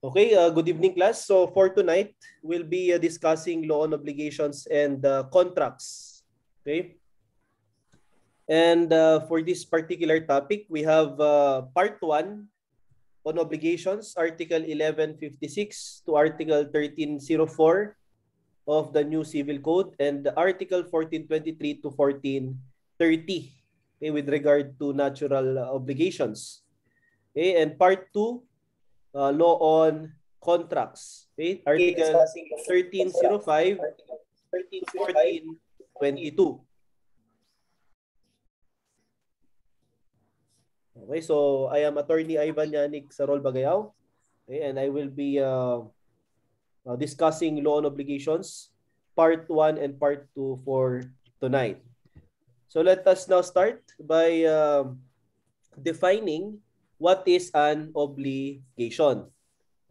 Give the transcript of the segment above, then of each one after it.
Okay, uh, good evening class. So for tonight, we'll be uh, discussing law on obligations and uh, contracts. Okay. And uh, for this particular topic, we have uh, part 1 on obligations, Article 1156 to Article 1304 of the new Civil Code and Article 1423 to 1430 okay, with regard to natural uh, obligations. Okay, and part 2 uh, law on contracts. Okay? Article 1305, 1422. Okay, so I am attorney Ivan Yanik Sarol Bagayaw. Okay, and I will be uh, uh, discussing law on obligations part 1 and part 2 for tonight. So let us now start by uh, defining what is an obligation?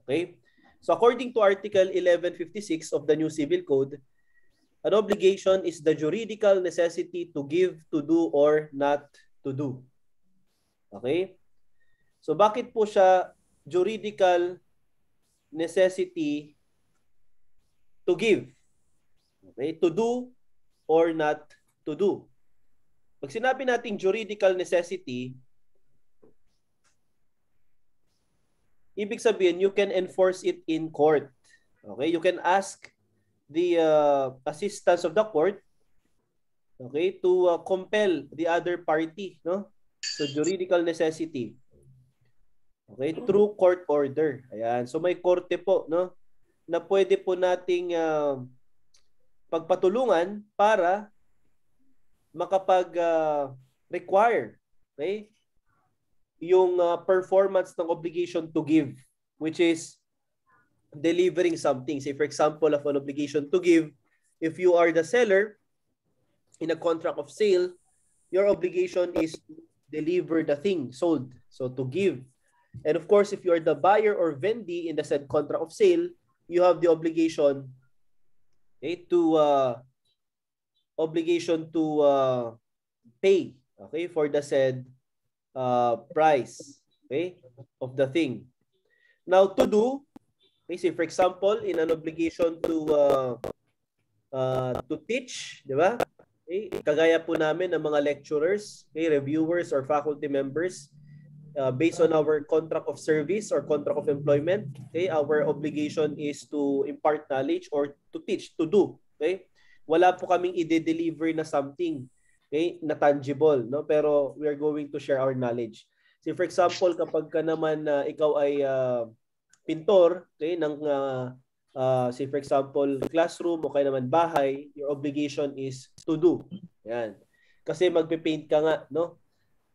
Okay? So according to Article 1156 of the new Civil Code, an obligation is the juridical necessity to give, to do, or not to do. Okay? So bakit po siya juridical necessity to give? Okay? To do or not to do. Pag sinabi nating juridical necessity, ibig sabihin you can enforce it in court. Okay? You can ask the uh, assistance of the court okay to uh, compel the other party, no? So juridical necessity. Okay, through court order. Ayan. So may korte po, no? Na pwede po nating uh, pagpatulungan para makapag uh, require, okay? yung uh, performance ng obligation to give which is delivering something. Say for example of an obligation to give, if you are the seller in a contract of sale, your obligation is to deliver the thing sold, so to give. And of course, if you are the buyer or vendee in the said contract of sale, you have the obligation okay, eh, to uh, obligation to uh, pay okay for the said uh, price okay, of the thing. Now, to do, okay, say for example, in an obligation to uh, uh, to teach, di ba? Okay, kagaya po namin ng mga lecturers, okay, reviewers, or faculty members, uh, based on our contract of service or contract of employment, okay, our obligation is to impart knowledge or to teach, to do. Okay? Wala po kaming i-deliver na something okay, na tangible, no? Pero we are going to share our knowledge. So for example, kapag ka naman uh, ikaw ay uh, pintor, okay, ng uh, ah, uh, say for example, classroom o kaya naman bahay, your obligation is to do. Yan. Kasi magpe ka nga, no?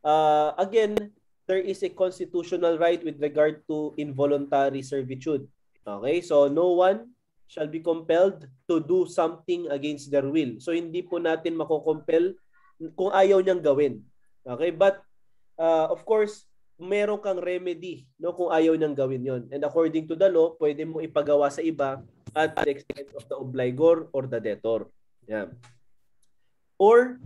Uh, again, there is a constitutional right with regard to involuntary servitude. Okay? So no one shall be compelled to do something against their will. So hindi po natin makokompel kung ayaw niyang gawin. Okay? But uh, of course, meron kang remedy no kung ayaw niyang gawin 'yon. And according to the law, pwede mo ipagawa sa iba at the extent of the obligor or the debtor. Yeah. Or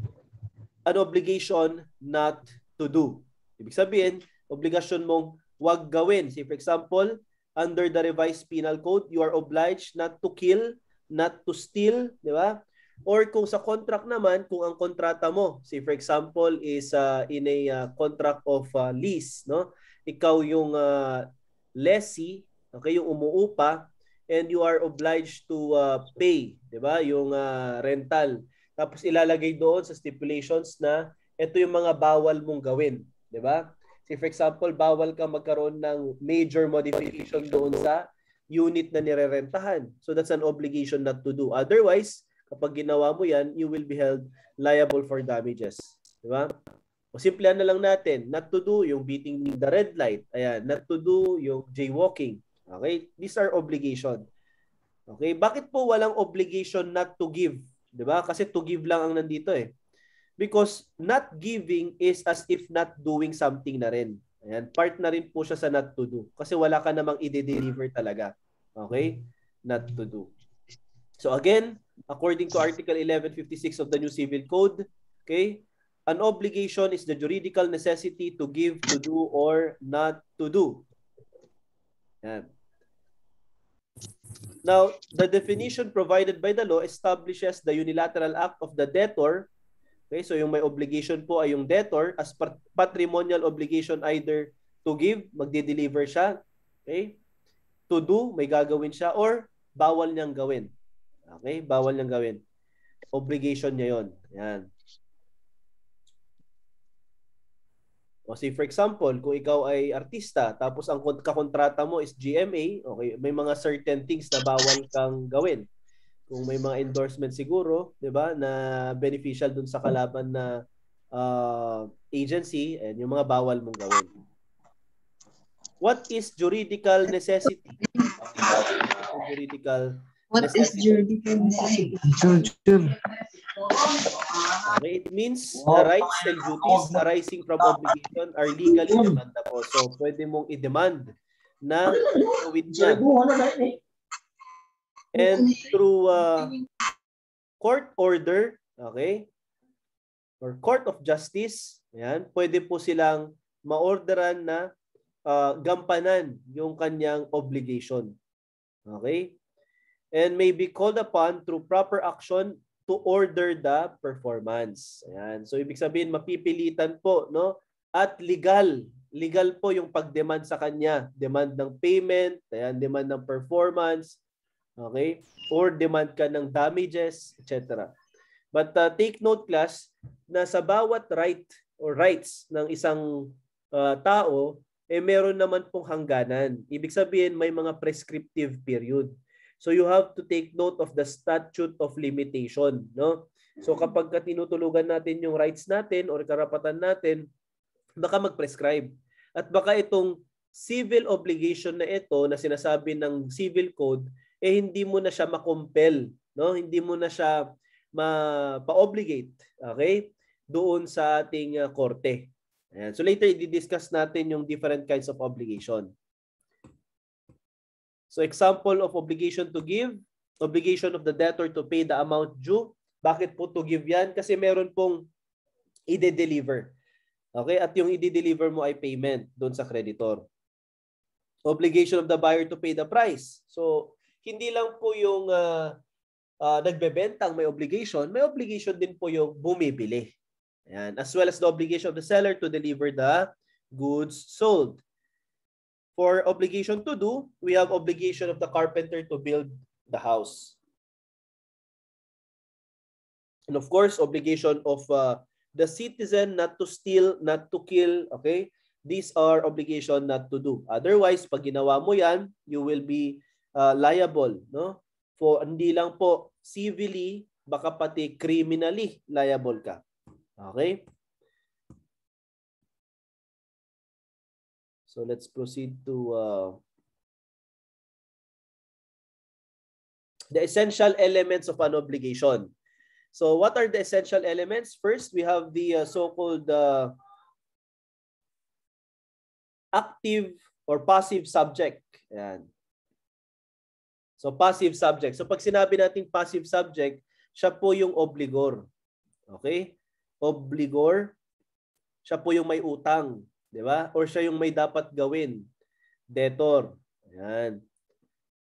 an obligation not to do. Ibig sabihin, obligasyon mong wag gawin. si for example, under the revised penal code, you are obliged not to kill, not to steal, di ba? Or kung sa contract naman, kung ang kontrata mo, si for example is uh, in a uh, contract of uh, lease, no? Ikaw yung uh, lessee, okay, yung umuupa and you are obliged to uh, pay, 'di ba? Yung uh, rental. Tapos ilalagay doon sa stipulations na ito yung mga bawal mong gawin, 'di ba? Say for example, bawal kang magkaroon ng major modification doon sa unit na nirerentahan. So that's an obligation not to do. Otherwise, kapag ginawa mo yan, you will be held liable for damages. Di ba? O simple na ano lang natin, not to do yung beating the red light. Ayan, not to do yung jaywalking. Okay? These are obligation. Okay? Bakit po walang obligation not to give? 'Di ba? Kasi to give lang ang nandito eh. Because not giving is as if not doing something na rin. Ayan, part na rin po siya sa not to do. Kasi wala ka namang i-deliver talaga. Okay? Not to do. So again, according to Article 1156 of the new Civil Code, okay, an obligation is the juridical necessity to give, to do, or not to do. Yan. Now, the definition provided by the law establishes the unilateral act of the debtor. Okay, so yung may obligation po ay yung debtor as patrimonial obligation either to give, magde-deliver siya, okay? To do, may gagawin siya or bawal niyang gawin. Okay? Bawal niyang gawin. Obligation niya yon. Yan. O si for example, kung ikaw ay artista tapos ang kakontrata mo is GMA, okay, may mga certain things na bawal kang gawin. Kung may mga endorsement siguro, 'di ba, na beneficial dun sa kalaban na uh, agency and eh, yung mga bawal mong gawin. What is juridical necessity? Juridical What is Juridical Mississippi? Jur, Okay, it means the rights and duties arising from obligation are legally demandable. So, pwede mong i-demand na gawin niya. Eh. And through uh, court order, okay, or court of justice, ayan, pwede po silang maorderan na uh, gampanan yung kanyang obligation. Okay? and may be called upon through proper action to order the performance. Ayan. So ibig sabihin mapipilitan po, no? At legal, legal po yung pagdemand sa kanya, demand ng payment, ayan, demand ng performance, okay? Or demand ka ng damages, etc. But uh, take note class na sa bawat right or rights ng isang uh, tao, eh meron naman pong hangganan. Ibig sabihin may mga prescriptive period. So you have to take note of the statute of limitation, no? So mm-hmm. kapag ka tinutulugan natin yung rights natin or karapatan natin, baka mag-prescribe. At baka itong civil obligation na ito na sinasabi ng civil code, eh hindi mo na siya makompel, no? Hindi mo na siya ma-obligate, okay? Doon sa ating ah, korte. Ayan. So later i-discuss natin yung different kinds of obligation. So example of obligation to give, obligation of the debtor to pay the amount due. Bakit po to give yan? Kasi meron pong ide-deliver. Okay? At yung ide-deliver mo ay payment doon sa creditor. Obligation of the buyer to pay the price. So hindi lang po yung uh, ah, uh, ah, nagbebentang may obligation, may obligation din po yung bumibili. Ayan. As well as the obligation of the seller to deliver the goods sold. For obligation to do, we have obligation of the carpenter to build the house. And of course, obligation of uh, the citizen not to steal, not to kill, okay? These are obligation not to do. Otherwise, pag ginawa mo yan, you will be uh, liable, no? For hindi lang po civilly, baka pati criminally liable ka. Okay? So let's proceed to uh, the essential elements of an obligation. So what are the essential elements? First, we have the uh, so-called uh, active or passive subject. Ayan. So passive subject. So pag sinabi natin passive subject, siya po yung obligor. Okay? Obligor. Siya po yung may utang. 'Di ba? Or siya yung may dapat gawin. Debtor. Ayan.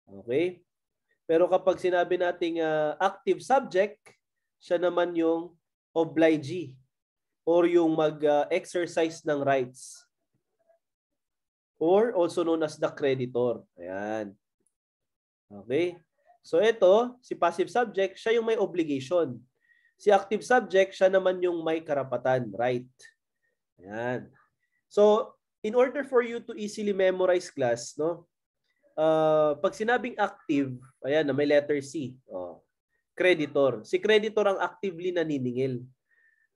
Okay? Pero kapag sinabi nating uh, active subject, siya naman yung obligee or yung mag-exercise uh, ng rights or also known as the creditor. Ayan. Okay? So ito, si passive subject, siya yung may obligation. Si active subject, siya naman yung may karapatan, right? Ayan. So, in order for you to easily memorize class, no? Uh, pag sinabing active, ayan na may letter C. Oh, creditor. Si creditor ang actively naniningil.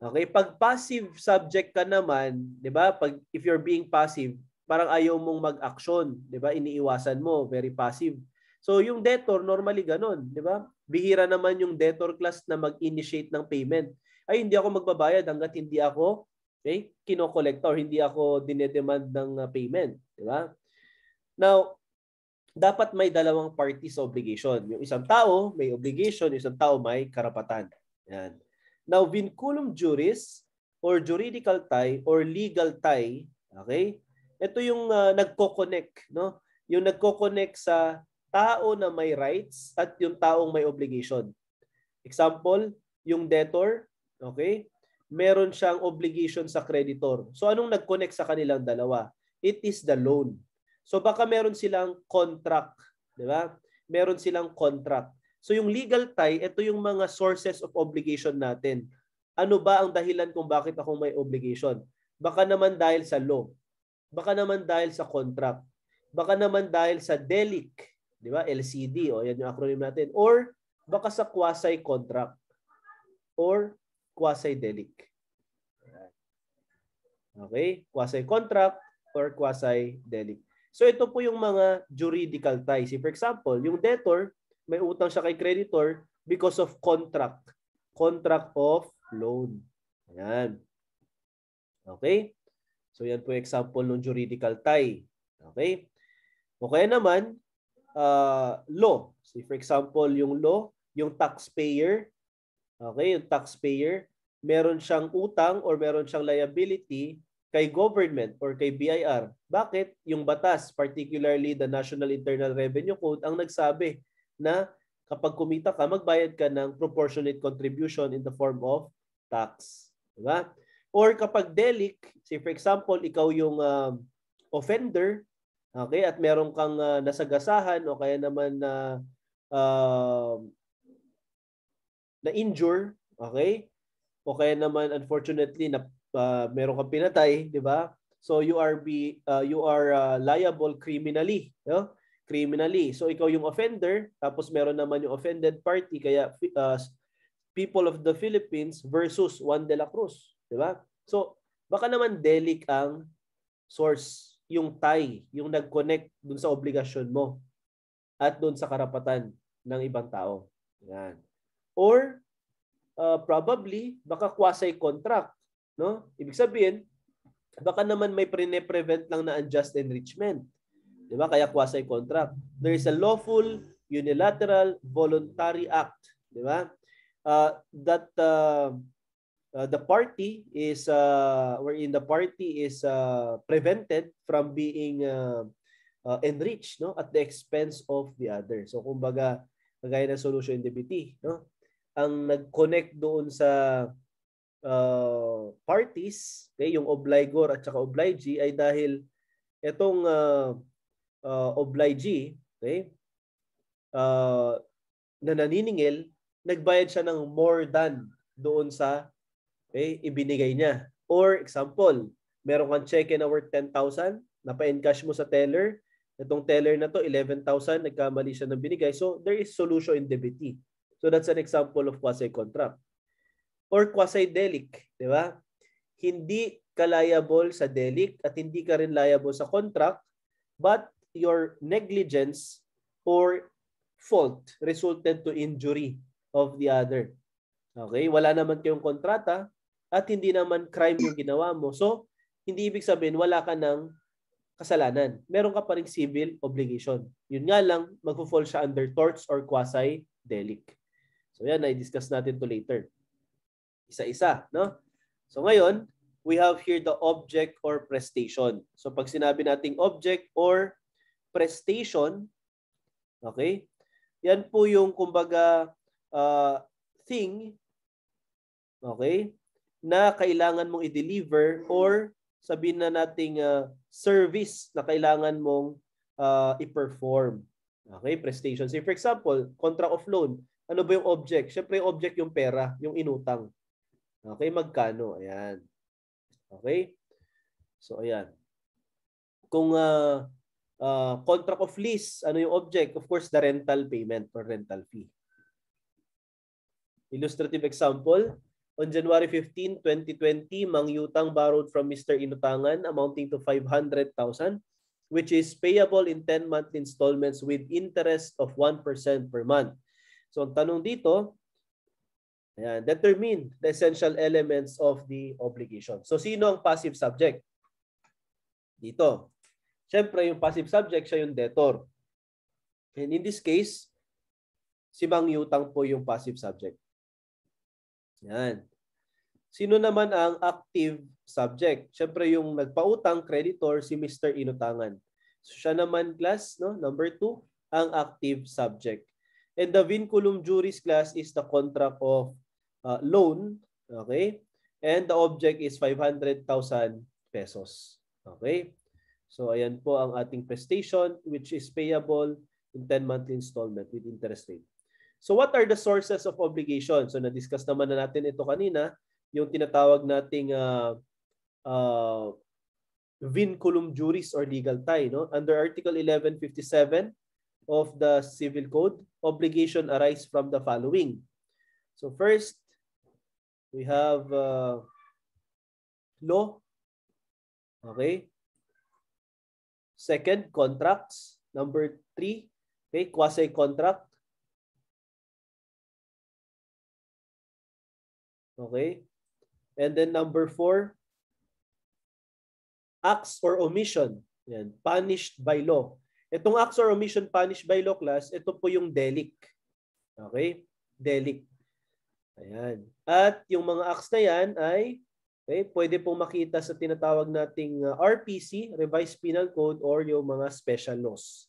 Okay, pag passive subject ka naman, 'di ba? Pag if you're being passive, parang ayaw mong mag-action, 'di ba? Iniiwasan mo, very passive. So yung debtor normally ganun, 'di ba? Bihira naman yung debtor class na mag-initiate ng payment. Ay hindi ako magbabayad hangga't hindi ako Okay? Kinokolekta hindi ako dinedemand ng ah, payment. Di ba? Now, dapat may dalawang parties obligation. Yung isang tao may obligation, yung isang tao may karapatan. Yan. Now, vinculum juris or juridical tie or legal tie, okay? Ito yung uh, nagko-connect, no? Yung nagko-connect sa tao na may rights at yung taong may obligation. Example, yung debtor, okay? meron siyang obligation sa creditor. So anong nag-connect sa kanilang dalawa? It is the loan. So baka meron silang contract, di ba? Meron silang contract. So yung legal tie, ito yung mga sources of obligation natin. Ano ba ang dahilan kung bakit ako may obligation? Baka naman dahil sa law. Baka naman dahil sa contract. Baka naman dahil sa delic, di ba? LCD, o yan yung acronym natin. Or baka sa quasi-contract. Or quasi-delic. Okay? Quasi-contract or quasi-delic. So ito po yung mga juridical ties. For example, yung debtor, may utang siya kay creditor because of contract. Contract of loan. Ayan. Okay? So yan po example ng juridical tie. Okay? O kaya naman, uh, law. So for example, yung law, yung taxpayer Okay, yung taxpayer, meron siyang utang or meron siyang liability kay government or kay BIR. Bakit? Yung batas, particularly the National Internal Revenue Code, ang nagsabi na kapag kumita ka, magbayad ka ng proportionate contribution in the form of tax. Diba? Or kapag delic, say for example, ikaw yung uh, offender, okay, at meron kang uh, ah, nasagasahan o kaya naman na uh, uh, na-injure, okay? O kaya naman unfortunately na uh, meron kang pinatay, 'di ba? So you are be uh, you are uh, liable criminally, no? Criminally. So ikaw yung offender, tapos meron naman yung offended party kaya uh, people of the Philippines versus Juan de la Cruz, 'di ba? So baka naman delic ang source, yung tie, yung nag-connect dun sa obligasyon mo at dun sa karapatan ng ibang tao. Yan or uh, probably baka quasi contract no ibig sabihin baka naman may pre-prevent lang na unjust enrichment di ba kaya quasi contract there is a lawful unilateral voluntary act di ba uh, that uh, uh, the party is uh, wherein the party is uh, prevented from being uh, uh, enriched no at the expense of the other so kumbaga kagaya ng solution in DBT no ang nag-connect doon sa uh, parties, okay, yung obligor at saka obligee ay dahil itong uh, uh, obligee, okay, uh, na naniningil, nagbayad siya ng more than doon sa okay, ibinigay niya. Or example, meron kang check na worth 10,000, napa-encash mo sa teller, itong teller na to 11,000, nagkamali siya ng binigay. So there is solution in debitee. So that's an example of quasi-contract. Or quasi-delic, di ba? Hindi ka liable sa delic at hindi ka rin liable sa contract but your negligence or fault resulted to injury of the other. Okay, wala naman kayong kontrata at hindi naman crime yung ginawa mo. So, hindi ibig sabihin wala ka ng kasalanan. Meron ka pa ring civil obligation. Yun nga lang, magfo-fall siya under torts or quasi-delic. So yan, i-discuss natin to later. Isa-isa, no? So ngayon, we have here the object or prestation. So pag sinabi nating object or prestation, okay? Yan po yung kumbaga uh, thing, okay? Na kailangan mong i-deliver or sabihin na nating uh, service na kailangan mong uh, i-perform. Okay, prestation. So for example, contract of loan. Ano ba yung object? Siyempre yung object yung pera, yung inutang. Okay, magkano? Ayan. Okay? So, ayan. Kung uh, uh, contract of lease, ano yung object? Of course, the rental payment or rental fee. Illustrative example, on January 15, 2020, Mang Yutang borrowed from Mr. Inutangan amounting to 500,000 which is payable in 10 monthly installments with interest of 1% per month. So ang tanong dito, ayan, determine the essential elements of the obligation. So sino ang passive subject? Dito. Siyempre, yung passive subject, siya yung debtor. And in this case, si Mang Yutang po yung passive subject. Yan. Sino naman ang active subject? Siyempre yung nagpautang creditor si Mr. Inutangan. So siya naman class no number 2 ang active subject. And the vinculum juris class is the contract of uh, loan. Okay? And the object is 500,000 pesos. Okay? So ayan po ang ating prestation which is payable in 10 monthly installment with interest rate. So what are the sources of obligation? So na-discuss naman na natin ito kanina, yung tinatawag nating uh, uh, vinculum juris or legal tie. No? Under Article 1157, of the Civil Code, obligation arise from the following. So first, we have uh, law. Okay. Second, contracts. Number three, okay, quasi-contract. Okay. And then number four, acts or omission. Yan, punished by law. Itong acts or omission punished by law class, ito po yung delic. Okay? Delic. Ayan. At yung mga acts na yan ay okay, pwede pong makita sa tinatawag nating uh, RPC, Revised Penal Code, or yung mga special laws.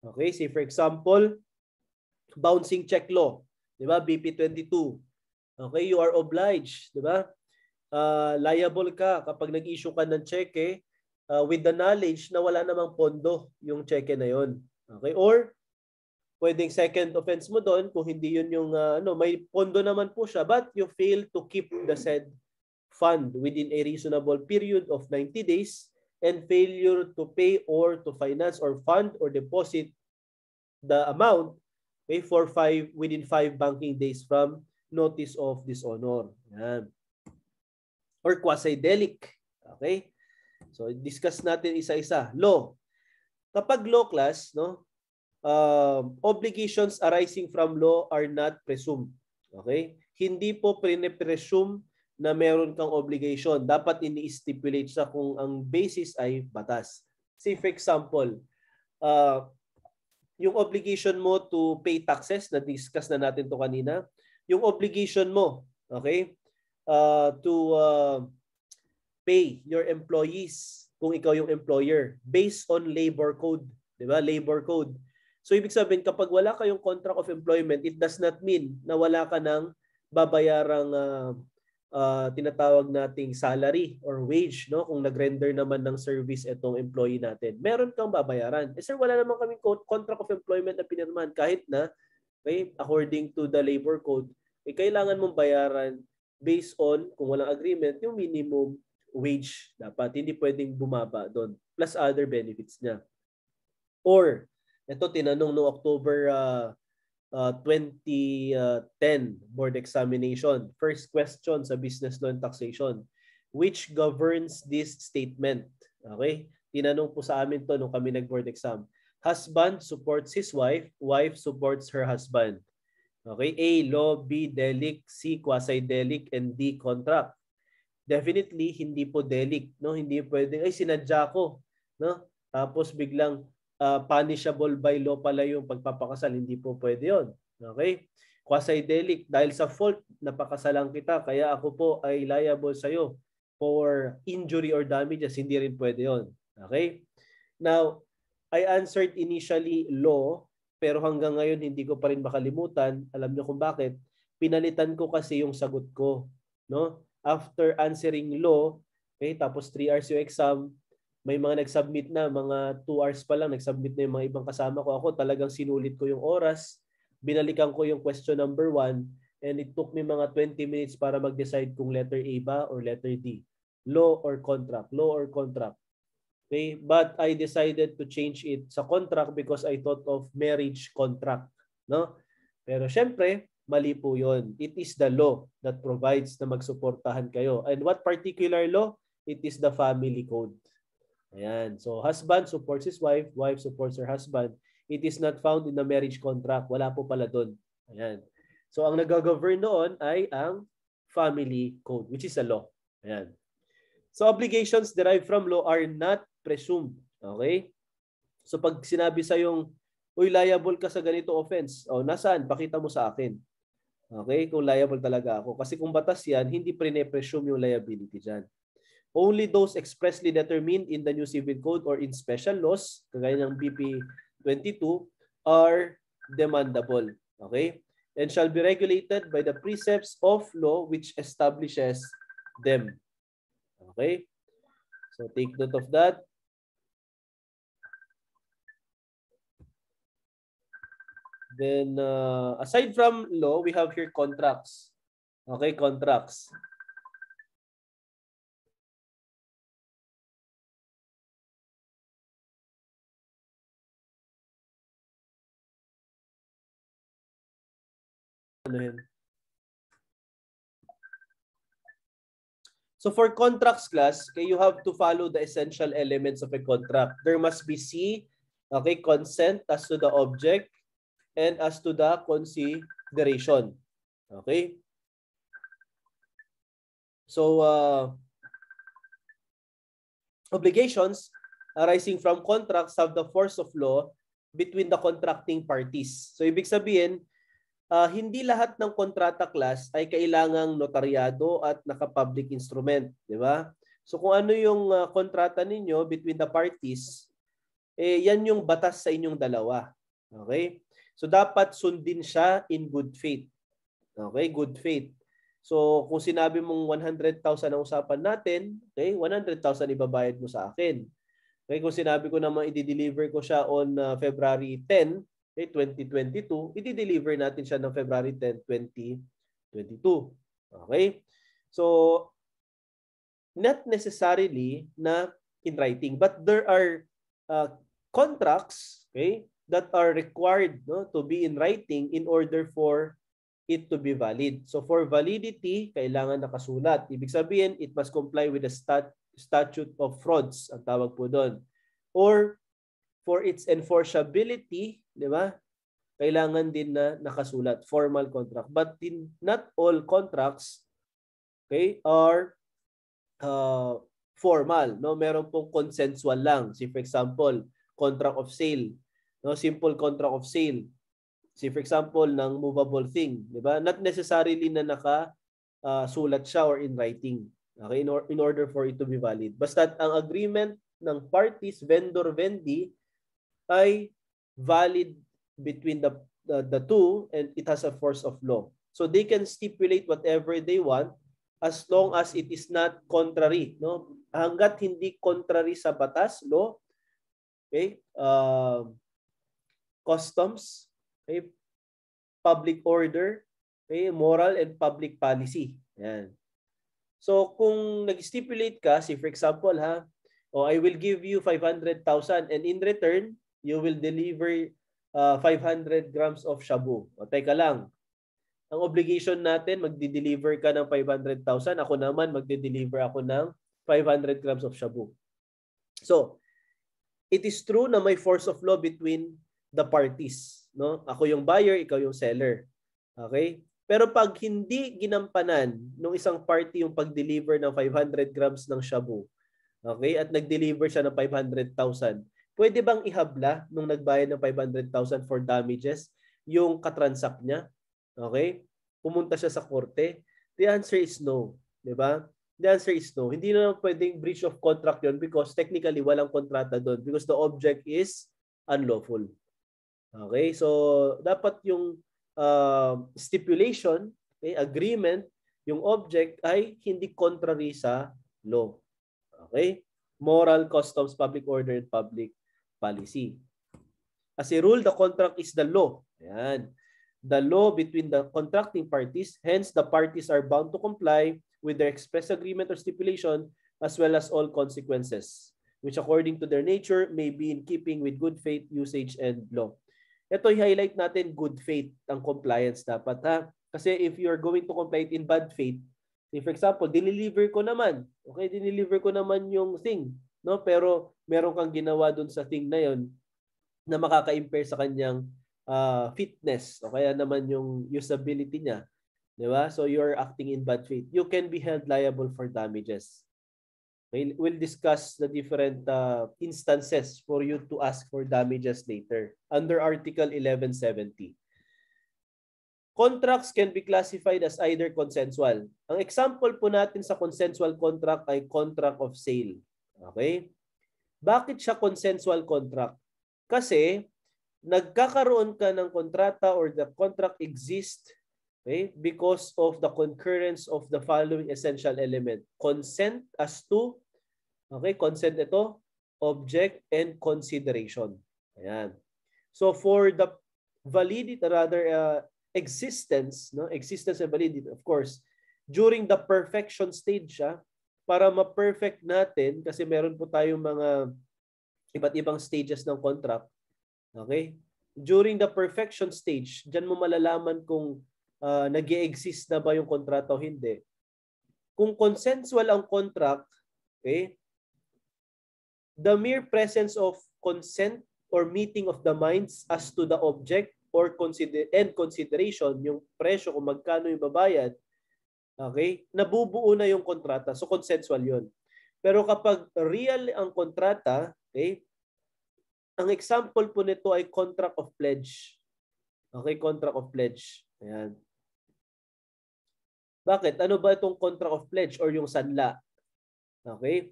Okay? Say for example, bouncing check law. Di ba? BP22. Okay? You are obliged. Di ba? Uh, liable ka kapag nag-issue ka ng cheque, eh, uh, with the knowledge na wala namang pondo yung cheque na yon. Okay? Or pwedeng second offense mo doon kung hindi yun yung uh, ano, may pondo naman po siya but you fail to keep the said fund within a reasonable period of 90 days and failure to pay or to finance or fund or deposit the amount okay, for five within five banking days from notice of dishonor. Yan. Or quasi-delic. Okay? So discuss natin isa-isa. Law. Kapag law class, no? Um, obligations arising from law are not presumed. Okay? Hindi po pre-presume na meron kang obligation. Dapat ini-stipulate sa kung ang basis ay batas. Say for example, uh, yung obligation mo to pay taxes, na-discuss na natin to kanina. Yung obligation mo, okay, uh, to uh, pay your employees kung ikaw yung employer based on labor code. Di ba? Labor code. So ibig sabihin, kapag wala kayong contract of employment, it does not mean na wala ka ng babayarang uh, uh, tinatawag nating salary or wage no kung nagrender naman ng service itong employee natin. Meron kang babayaran. Eh sir, wala naman kaming contract of employment na pinirmahan kahit na okay, according to the labor code, eh, kailangan mong bayaran based on kung walang agreement yung minimum wage dapat. Hindi pwedeng bumaba doon. Plus other benefits niya. Or, ito tinanong no October uh, uh, 2010 board examination. First question sa Business loan Taxation. Which governs this statement? Okay? Tinanong po sa amin to nung kami nag-board exam. Husband supports his wife. Wife supports her husband. Okay? A. Law. B. Delic. C. Quasi-delic. And D. Contract definitely hindi po delict, no? Hindi pwedeng ay sinadya ko, no? Tapos biglang uh, punishable by law pala yung pagpapakasal, hindi po pwede 'yon. Okay? Quasi delict dahil sa fault napakasalan kita kaya ako po ay liable sa iyo for injury or damages, hindi rin pwede 'yon. Okay? Now, I answered initially law pero hanggang ngayon hindi ko pa rin makalimutan. Alam niyo kung bakit? Pinalitan ko kasi yung sagot ko, no? after answering law, okay, tapos 3 hours yung exam, may mga nag-submit na, mga 2 hours pa lang, nag-submit na yung mga ibang kasama ko. Ako talagang sinulit ko yung oras, binalikan ko yung question number 1, and it took me mga 20 minutes para mag-decide kung letter A ba or letter D. Law or contract, law or contract. Okay, but I decided to change it sa contract because I thought of marriage contract, no? Pero syempre, Mali po yun. It is the law that provides na magsuportahan kayo. And what particular law? It is the family code. Ayan. So husband supports his wife, wife supports her husband. It is not found in the marriage contract. Wala po pala doon. Ayan. So ang nag-govern noon ay ang family code which is a law. Ayan. So obligations derived from law are not presumed. Okay? So pag sinabi sa yung uy liable ka sa ganito offense, O, nasaan? Pakita mo sa akin. Okay? Kung liable talaga ako. Kasi kung batas yan, hindi pre-presume yung liability dyan. Only those expressly determined in the new civil code or in special laws, kagaya ng BP 22, are demandable. Okay? And shall be regulated by the precepts of law which establishes them. Okay? So take note of that. Then, uh, aside from law, we have here contracts. Okay, contracts. Ano so for contracts class, okay, you have to follow the essential elements of a contract. There must be C, okay, consent as to the object, and as to the consideration. Okay? So, uh, obligations arising from contracts have the force of law between the contracting parties. So, ibig sabihin, uh, hindi lahat ng kontrata class ay kailangang notaryado at naka-public instrument. Di ba? So, kung ano yung uh, kontrata ninyo between the parties, eh, yan yung batas sa inyong dalawa. Okay? So dapat sundin siya in good faith. Okay, good faith. So kung sinabi mong 100,000 ang usapan natin, okay, 100,000 ibabayad mo sa akin. Okay, kung sinabi ko naman i-deliver ko siya on uh, February 10, okay, 2022, i-deliver natin siya ng February 10, 2022. Okay? So not necessarily na in writing, but there are uh, contracts, okay, that are required no, to be in writing in order for it to be valid. So for validity, kailangan nakasulat. Ibig sabihin, it must comply with the stat statute of frauds, ang tawag po doon. Or for its enforceability, di ba? Kailangan din na nakasulat, formal contract. But in, not all contracts okay, are uh, formal. No? Meron pong consensual lang. Si for example, contract of sale No, simple contract of sale. Si for example ng movable thing, 'di ba? Not necessarily na naka uh, sulat siya or in writing. Okay, in, or, in order for it to be valid. Basta ang agreement ng parties, vendor, vendee ay valid between the the, the two and it has a force of law. So they can stipulate whatever they want as long as it is not contrary, no? Hangga't hindi contrary sa batas, law, okay? Uh, customs, okay? public order, okay? moral and public policy. Ayan. So kung nag-stipulate ka, si for example ha, oh, I will give you 500,000 and in return, you will deliver uh, ah, 500 grams of shabu. O teka lang, ang obligation natin, magde deliver ka ng 500,000. Ako naman, magde deliver ako ng 500 grams of shabu. So, it is true na may force of law between the parties, no? Ako yung buyer, ikaw yung seller. Okay? Pero pag hindi ginampanan nung isang party yung pag-deliver ng 500 grams ng shabu, okay, at nag-deliver siya ng 500,000, pwede bang ihabla nung nagbayad ng 500,000 for damages yung katransak niya? Okay? Pumunta siya sa korte? The answer is no. Di ba? The answer is no. Hindi na lang pwedeng breach of contract yon because technically walang kontrata doon because the object is unlawful. Okay? So, dapat yung uh, stipulation, okay, agreement, yung object ay hindi contrary sa law. Okay? Moral, customs, public order, and public policy. As a rule, the contract is the law. Ayan. The law between the contracting parties. Hence, the parties are bound to comply with their express agreement or stipulation as well as all consequences, which according to their nature may be in keeping with good faith, usage, and law. Ito i-highlight natin good faith ang compliance dapat ha. Kasi if you're going to comply in bad faith, say for example, dineliver ko naman. Okay, dineliver ko naman yung thing, no? Pero meron kang ginawa doon sa thing na 'yon na makaka-impair sa kanyang uh, fitness o kaya naman yung usability niya. Di ba? So you're acting in bad faith. You can be held liable for damages we'll discuss the different uh, instances for you to ask for damages later under Article 1170. Contracts can be classified as either consensual. Ang example po natin sa consensual contract ay contract of sale. Okay? Bakit siya consensual contract? Kasi nagkakaroon ka ng kontrata or the contract exists Okay? Because of the concurrence of the following essential element. Consent as to, okay, consent ito, object and consideration. Ayan. So for the validity, rather uh, existence, no? existence and validity, of course, during the perfection stage, ah, para ma-perfect natin, kasi meron po tayong mga iba't ibang stages ng contract, okay? During the perfection stage, diyan mo malalaman kung uh, ah, nag exist na ba yung kontrata o hindi. Kung consensual ang contract, okay, the mere presence of consent or meeting of the minds as to the object or consider and consideration yung presyo kung magkano yung babayad okay nabubuo na yung kontrata so consensual yon. pero kapag real ang kontrata okay ang example po nito ay contract of pledge okay contract of pledge ayan bakit? Ano ba itong contract of pledge or yung sanla? Okay?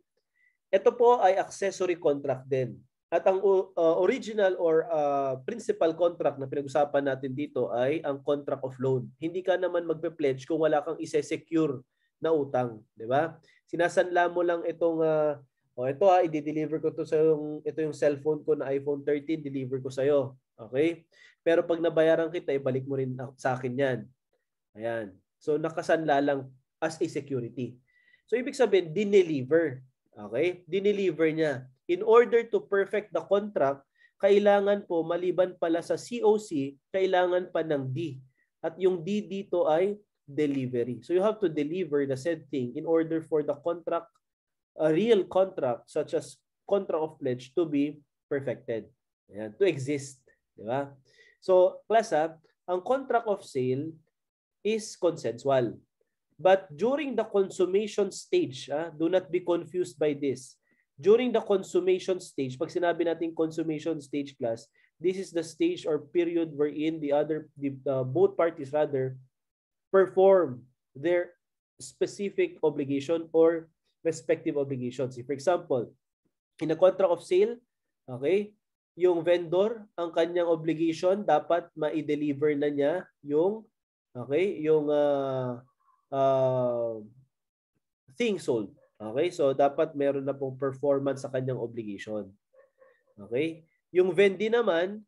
Ito po ay accessory contract din. At ang uh, original or uh, principal contract na pinag-usapan natin dito ay ang contract of loan. Hindi ka naman magpe-pledge kung wala kang ise-secure na utang, 'di ba? Sinasanla mo lang itong uh, oh, ito ha, ah, i-deliver ko to sa yung ito yung cellphone ko na iPhone 13, deliver ko sa iyo. Okay? Pero pag nabayaran kita, ibalik mo rin sa akin 'yan. Ayan. So nakasanla lang as a security. So ibig sabihin, dineliver. Okay? Dineliver niya. In order to perfect the contract, kailangan po maliban pala sa COC, kailangan pa ng D. At yung D dito ay delivery. So you have to deliver the said thing in order for the contract, a real contract such as contract of pledge to be perfected. Ayan, to exist. Di ba? So, class ha, ah, ang contract of sale is consensual. But during the consummation stage, ah, do not be confused by this. During the consummation stage, pag sinabi natin consummation stage class, this is the stage or period wherein the other, the, uh, both parties rather, perform their specific obligation or respective obligations. For example, in a contract of sale, okay, yung vendor, ang kanyang obligation dapat ma-deliver na niya yung Okay? Yung uh, uh, thing sold. Okay? So, dapat meron na pong performance sa kanyang obligation. Okay? Yung vendi naman,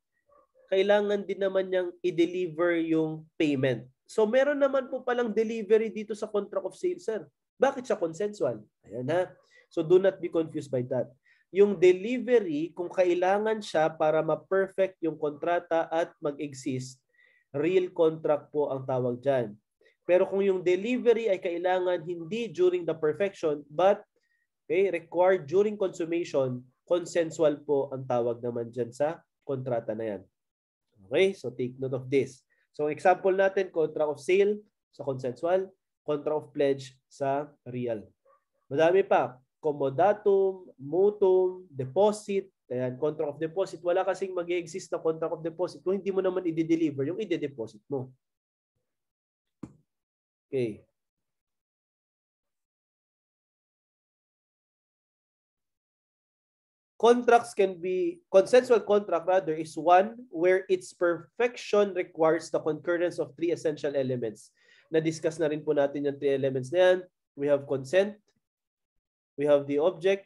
kailangan din naman niyang i-deliver yung payment. So, meron naman po palang delivery dito sa contract of sale, sir. Bakit sa consensual? Ayan ha. So, do not be confused by that. Yung delivery, kung kailangan siya para ma-perfect yung kontrata at mag-exist, real contract po ang tawag dyan. Pero kung yung delivery ay kailangan hindi during the perfection but okay, required during consummation, consensual po ang tawag naman dyan sa kontrata na yan. Okay, so take note of this. So example natin, contract of sale sa consensual, contract of pledge sa real. Madami pa, comodatum, mutum, deposit, Ayan, contract of deposit. Wala kasing mag exist na contract of deposit kung hindi mo naman i-deliver yung i-deposit mo. Okay. Contracts can be, consensual contract rather, is one where its perfection requires the concurrence of three essential elements. Na-discuss na rin po natin yung three elements na yan. We have consent, we have the object,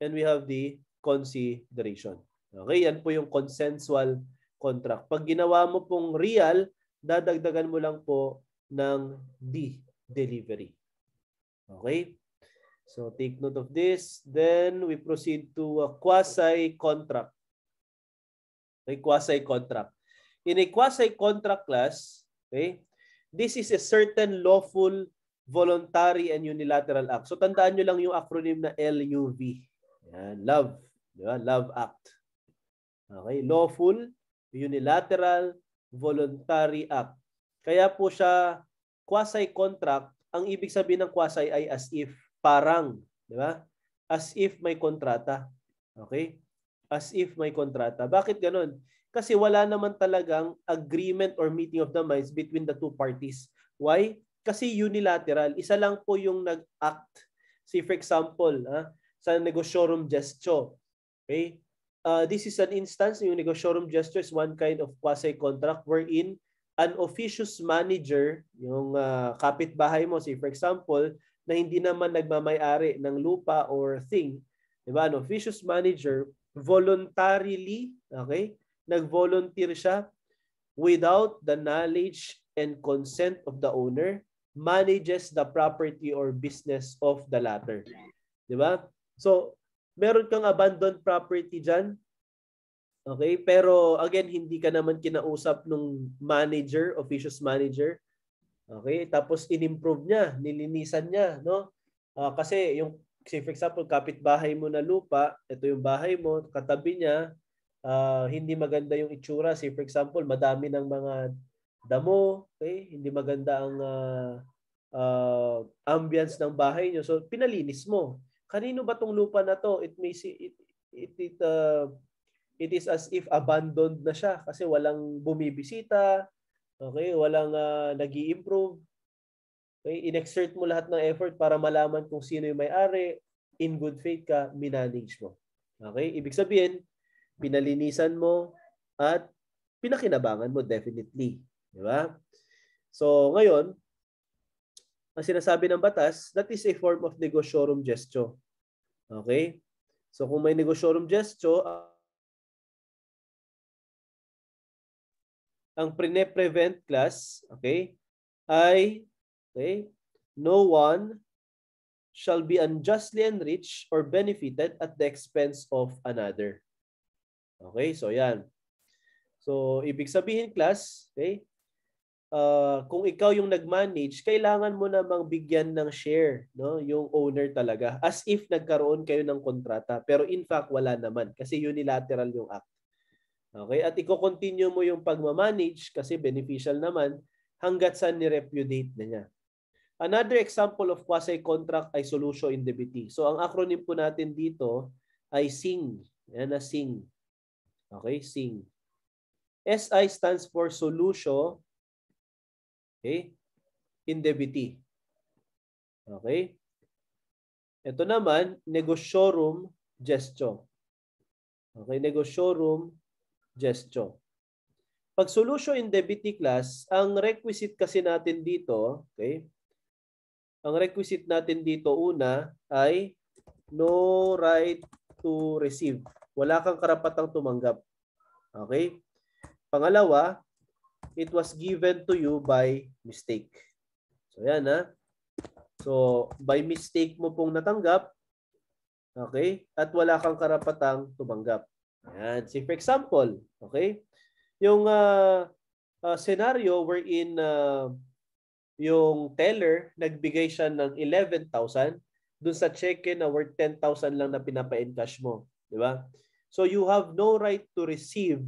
and we have the consideration. Okay, yan po yung consensual contract. Pag ginawa mo pong real, dadagdagan mo lang po ng D, delivery. Okay? So take note of this. Then we proceed to a quasi-contract. Okay, quasi-contract. In a quasi-contract class, okay, this is a certain lawful, voluntary, and unilateral act. So tandaan nyo lang yung acronym na LUV. Yan, love Di ba? Love act. Okay? Lawful, unilateral, voluntary act. Kaya po siya quasi-contract. Ang ibig sabihin ng quasi ay as if, parang. Di ba? As if may kontrata. Okay? As if may kontrata. Bakit ganun? Kasi wala naman talagang agreement or meeting of the minds between the two parties. Why? Kasi unilateral. Isa lang po yung nag-act. Si for example, ha, ah, sa negosyorum gesto. Okay? Uh, this is an instance, yung negosyorum gesture is one kind of quasi-contract wherein an officious manager, yung uh, kapitbahay mo, say for example, na hindi naman nagmamayari ng lupa or thing, di ba? An officious manager voluntarily, okay? Nag-volunteer siya without the knowledge and consent of the owner manages the property or business of the latter. Di ba? So, meron kang abandoned property dyan. Okay? Pero again, hindi ka naman kinausap nung manager, officious manager. Okay? Tapos inimprove niya, nilinisan niya, no? Uh, kasi yung say for example, kapitbahay mo na lupa, ito yung bahay mo, katabi niya, uh, hindi maganda yung itsura. Say for example, madami ng mga damo, okay? hindi maganda ang uh, uh, ambience ng bahay niyo. So pinalinis mo kanino ba tong lupa na to? It may it it it, uh, it is as if abandoned na siya kasi walang bumibisita, okay, walang uh, nag iimprove improve Okay, inexert mo lahat ng effort para malaman kung sino yung may-ari, in good faith ka, minanage mo. Okay? Ibig sabihin, pinalinisan mo at pinakinabangan mo definitely. Di ba? So, ngayon, ang sinasabi ng batas, that is a form of negosyorum gestio. Okay? So kung may negosyorum gesto, ang pre-prevent class, okay, ay, okay, no one shall be unjustly enriched or benefited at the expense of another. Okay, so yan. So, ibig sabihin, class, okay, Ah, kung ikaw yung nag-manage, kailangan mo namang bigyan ng share, no? Yung owner talaga. As if nagkaroon kayo ng kontrata, pero in fact wala naman kasi unilateral yung act. Okay? At iko continue mo yung pagma-manage kasi beneficial naman hanggat sa ni-repudiate na niya. Another example of quasi-contract ay solutio indebiti. So ang acronym po natin dito ay SING. Yan na SING. Okay, SING. SI stands for solutio Okay? Indebity. Okay? Ito naman, negosyorum gesto. Okay, negosyorum gesto. Pag solution indebity class, ang requisite kasi natin dito, okay? Ang requisite natin dito una ay no right to receive. Wala kang karapatang tumanggap. Okay? Pangalawa, it was given to you by mistake. So yan ha. So by mistake mo pong natanggap, okay? At wala kang karapatang tumanggap. Yan. si for example, okay? Yung uh, uh, scenario wherein uh, yung teller nagbigay siya ng 11,000 dun sa check na worth 10,000 lang na pinapa-encash mo, di ba? So you have no right to receive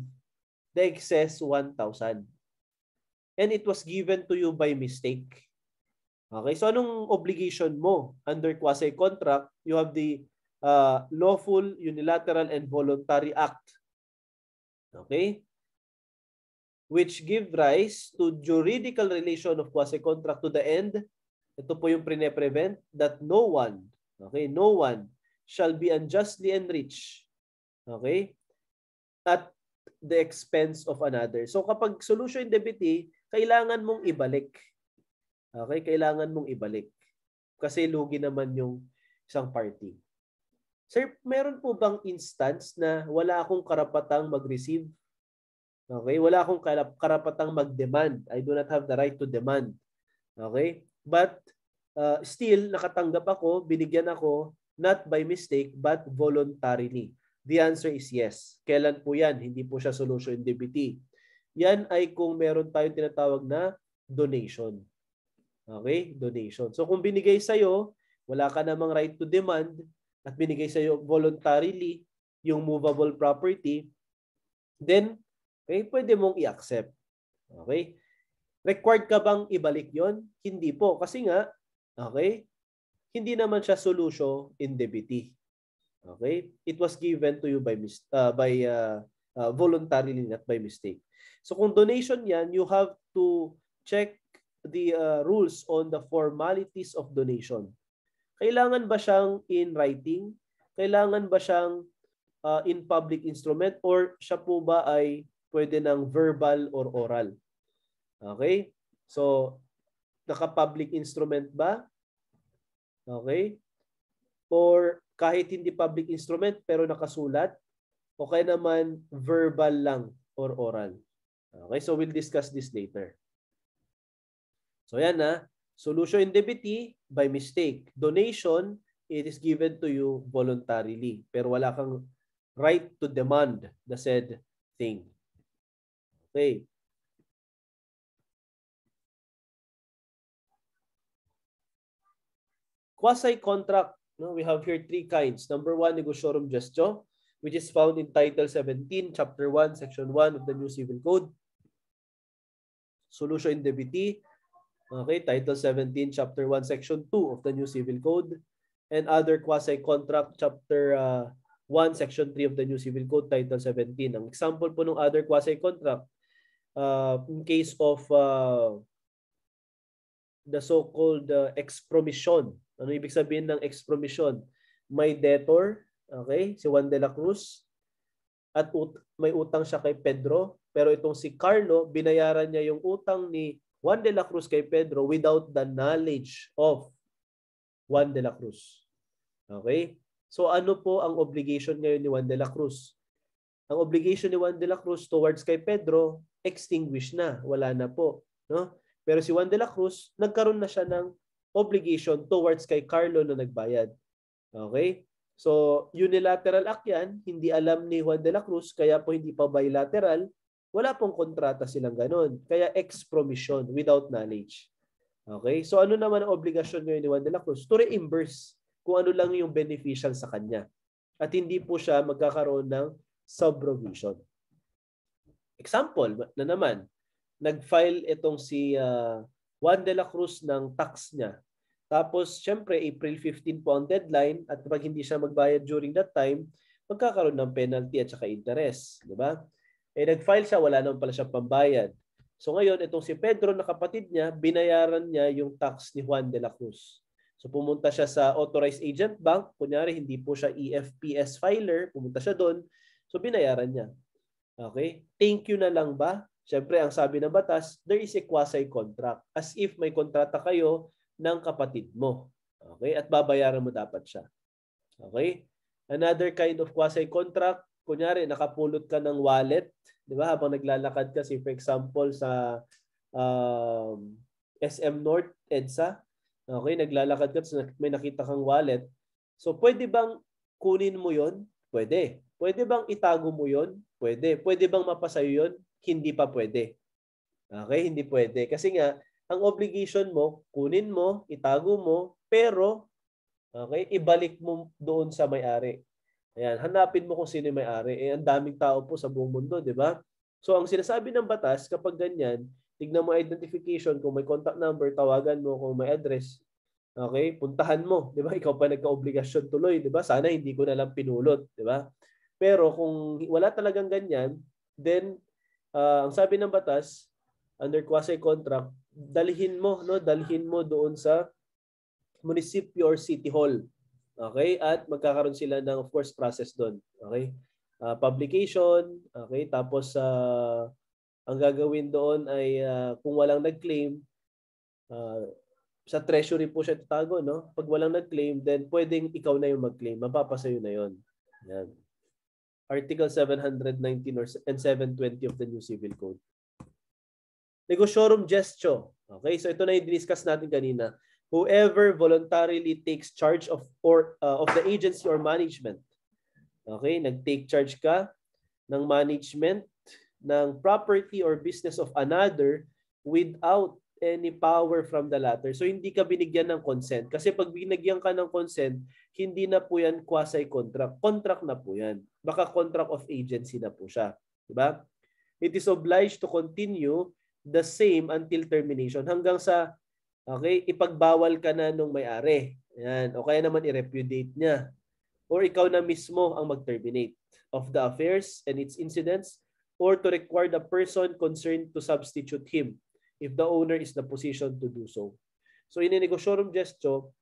the excess 1,000 and it was given to you by mistake. Okay, so anong obligation mo? Under quasi-contract, you have the uh, lawful, unilateral, and voluntary act. Okay? Which give rise to juridical relation of quasi-contract to the end. Ito po yung prevent that no one, okay, no one shall be unjustly enriched. Okay? At the expense of another. So kapag solution indebiti, kailangan mong ibalik. Okay? Kailangan mong ibalik. Kasi lugi naman yung isang party. Sir, meron po bang instance na wala akong karapatang mag-receive? Okay? Wala akong karapatang mag-demand. I do not have the right to demand. Okay? But uh, still, nakatanggap ako, binigyan ako, not by mistake, but voluntarily. The answer is yes. Kailan po yan? Hindi po siya solution DBT. Yan ay kung meron tayong tinatawag na donation. Okay? Donation. So kung binigay sa'yo, wala ka namang right to demand at binigay sa'yo voluntarily yung movable property, then okay, pwede mong i-accept. Okay? Required ka bang ibalik yon? Hindi po. Kasi nga, okay, hindi naman siya solution in debiti. Okay? It was given to you by uh, by uh, uh, voluntarily not by mistake. So kung donation yan, you have to check the uh, rules on the formalities of donation. Kailangan ba siyang in writing? Kailangan ba siyang uh, in public instrument? Or siya po ba ay pwede ng verbal or oral? Okay? So, naka-public instrument ba? Okay? Or kahit hindi public instrument pero nakasulat? O kaya naman verbal lang or oral? Okay, so we'll discuss this later. So yan na. Ah. Solution indebity by mistake. Donation, it is given to you voluntarily. Pero wala kang right to demand the said thing. Okay. Quasi-contract. No, we have here three kinds. Number one, negotiorum gestio, which is found in Title 17, Chapter 1, Section 1 of the New Civil Code. Solution indebiti, okay, Title 17, Chapter 1, Section 2 of the new Civil Code, and other quasi-contract, Chapter uh, 1, Section 3 of the new Civil Code, Title 17. Ang example po ng other quasi-contract, uh, in case of uh, the so-called uh, expromission. Ano ibig sabihin ng expromission? May debtor, okay, si Juan de la Cruz, at ut may utang siya kay Pedro, pero itong si Carlo, binayaran niya yung utang ni Juan de la Cruz kay Pedro without the knowledge of Juan de la Cruz. Okay? So ano po ang obligation ngayon ni Juan de la Cruz? Ang obligation ni Juan de la Cruz towards kay Pedro, extinguish na. Wala na po. No? Pero si Juan de la Cruz, nagkaroon na siya ng obligation towards kay Carlo na nagbayad. Okay? So, unilateral act yan, hindi alam ni Juan de la Cruz, kaya po hindi pa bilateral. Wala pong kontrata silang ganun. Kaya ex-promission without knowledge. Okay? So ano naman ang obligasyon ngayon ni Juan de la Cruz? To reimburse kung ano lang yung beneficial sa kanya. At hindi po siya magkakaroon ng subrogation. Example na naman, nag-file itong si uh, ah, Juan de la Cruz ng tax niya. Tapos, syempre, April 15 po ang deadline at pag hindi siya magbayad during that time, magkakaroon ng penalty at saka interest. Di ba? eh nag-file siya, wala naman pala siya pambayad. So ngayon, itong si Pedro na kapatid niya, binayaran niya yung tax ni Juan de la Cruz. So pumunta siya sa Authorized Agent Bank, kunyari hindi po siya EFPS filer, pumunta siya doon, so binayaran niya. Okay? Thank you na lang ba? Siyempre, ang sabi ng batas, there is a quasi-contract. As if may kontrata kayo ng kapatid mo. Okay? At babayaran mo dapat siya. Okay? Another kind of quasi-contract kunyari nakapulot ka ng wallet, 'di ba? Habang naglalakad ka si for example sa um, SM North EDSA, okay, naglalakad ka so may nakita kang wallet. So pwede bang kunin mo 'yon? Pwede. Pwede bang itago mo 'yon? Pwede. Pwede bang mapasayo 'yon? Hindi pa pwede. Okay, hindi pwede kasi nga ang obligation mo, kunin mo, itago mo, pero okay, ibalik mo doon sa may-ari. Ayan, hanapin mo kung sino may-ari. Eh, ang daming tao po sa buong mundo, di ba? So, ang sinasabi ng batas, kapag ganyan, tignan mo identification, kung may contact number, tawagan mo, kung may address, okay, puntahan mo, di ba? Ikaw pa nagka-obligasyon tuloy, di ba? Sana hindi ko na lang pinulot, di ba? Pero kung wala talagang ganyan, then uh, ang sabi ng batas, under quasi contract, dalhin mo, no? Dalhin mo doon sa munisipyo or city hall Okay? At magkakaroon sila ng of course process doon. Okay? Uh, publication, okay? Tapos uh, ang gagawin doon ay uh, kung walang nag-claim uh, sa treasury po siya tatago, no? Pag walang nag-claim, then pwedeng ikaw na yung mag-claim. Mapapasa yun na 'yon. Yan. Article 719 or, and 720 of the new civil code. Negosyorum gestio. Okay, so ito na yung discuss natin kanina whoever voluntarily takes charge of or uh, of the agency or management. Okay, nag-take charge ka ng management ng property or business of another without any power from the latter. So hindi ka binigyan ng consent kasi pag binigyan ka ng consent, hindi na po 'yan quasi contract. Contract na po 'yan. Baka contract of agency na po siya, 'di ba? It is obliged to continue the same until termination hanggang sa Okay? Ipagbawal ka na nung may-ari. Yan. O kaya naman i-repudiate niya. Or ikaw na mismo ang mag-terminate of the affairs and its incidents or to require the person concerned to substitute him if the owner is the position to do so. So in a negosyorum gesto,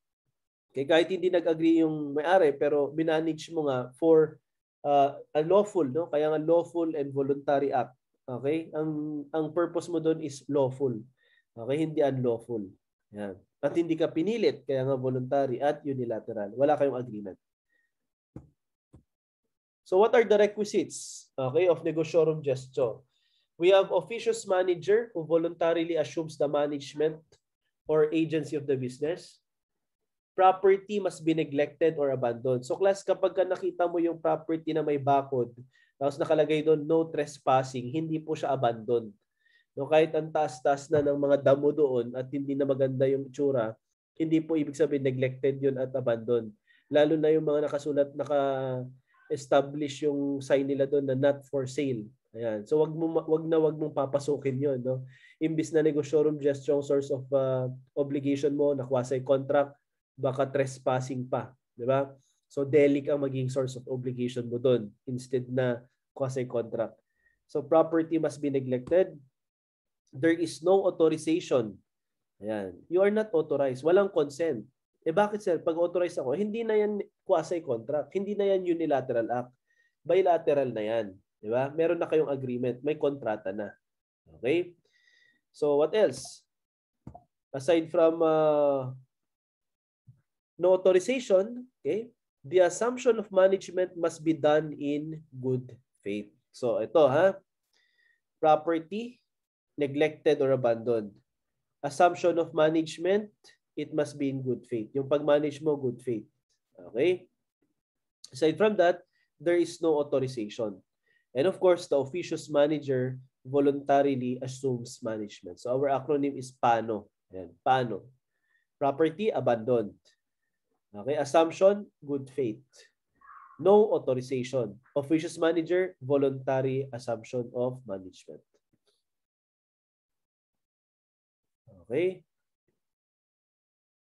kay kahit hindi nag-agree yung may-ari pero minanage mo nga for uh, lawful, no? Kaya nga lawful and voluntary act. Okay? Ang ang purpose mo doon is lawful. Okay, hindi unlawful. Yan. At hindi ka pinilit, kaya nga voluntary at unilateral. Wala kayong agreement. So what are the requisites okay, of negotiorum gestor? We have officious manager who voluntarily assumes the management or agency of the business. Property must be neglected or abandoned. So class, kapag ka nakita mo yung property na may bakod, tapos nakalagay doon no trespassing, hindi po siya abandoned. No, kahit ang taas-taas na ng mga damo doon at hindi na maganda yung tsura, hindi po ibig sabihin neglected yun at abandoned. Lalo na yung mga nakasulat, naka-establish yung sign nila doon na not for sale. Ayan. So wag mo wag na wag mong papasukin 'yon, no. Imbis na negosyorum gesture source of uh, obligation mo na quasi contract, baka trespassing pa, 'di ba? So delic ang maging source of obligation mo doon instead na quasi contract. So property must be neglected, there is no authorization. Ayan. You are not authorized. Walang consent. Eh bakit sir, pag authorize ako, hindi na yan quasi-contract. Hindi na yan unilateral act. Bilateral na yan. Di ba? Meron na kayong agreement. May kontrata na. Okay? So what else? Aside from uh, no authorization, okay? The assumption of management must be done in good faith. So ito ha, property, neglected or abandoned. Assumption of management, it must be in good faith. Yung pag-manage mo, good faith. Okay? Aside from that, there is no authorization. And of course, the officious manager voluntarily assumes management. So our acronym is PANO. Ayan, PANO. Property, abandoned. Okay, assumption, good faith. No authorization. Officious manager, voluntary assumption of management. Okay?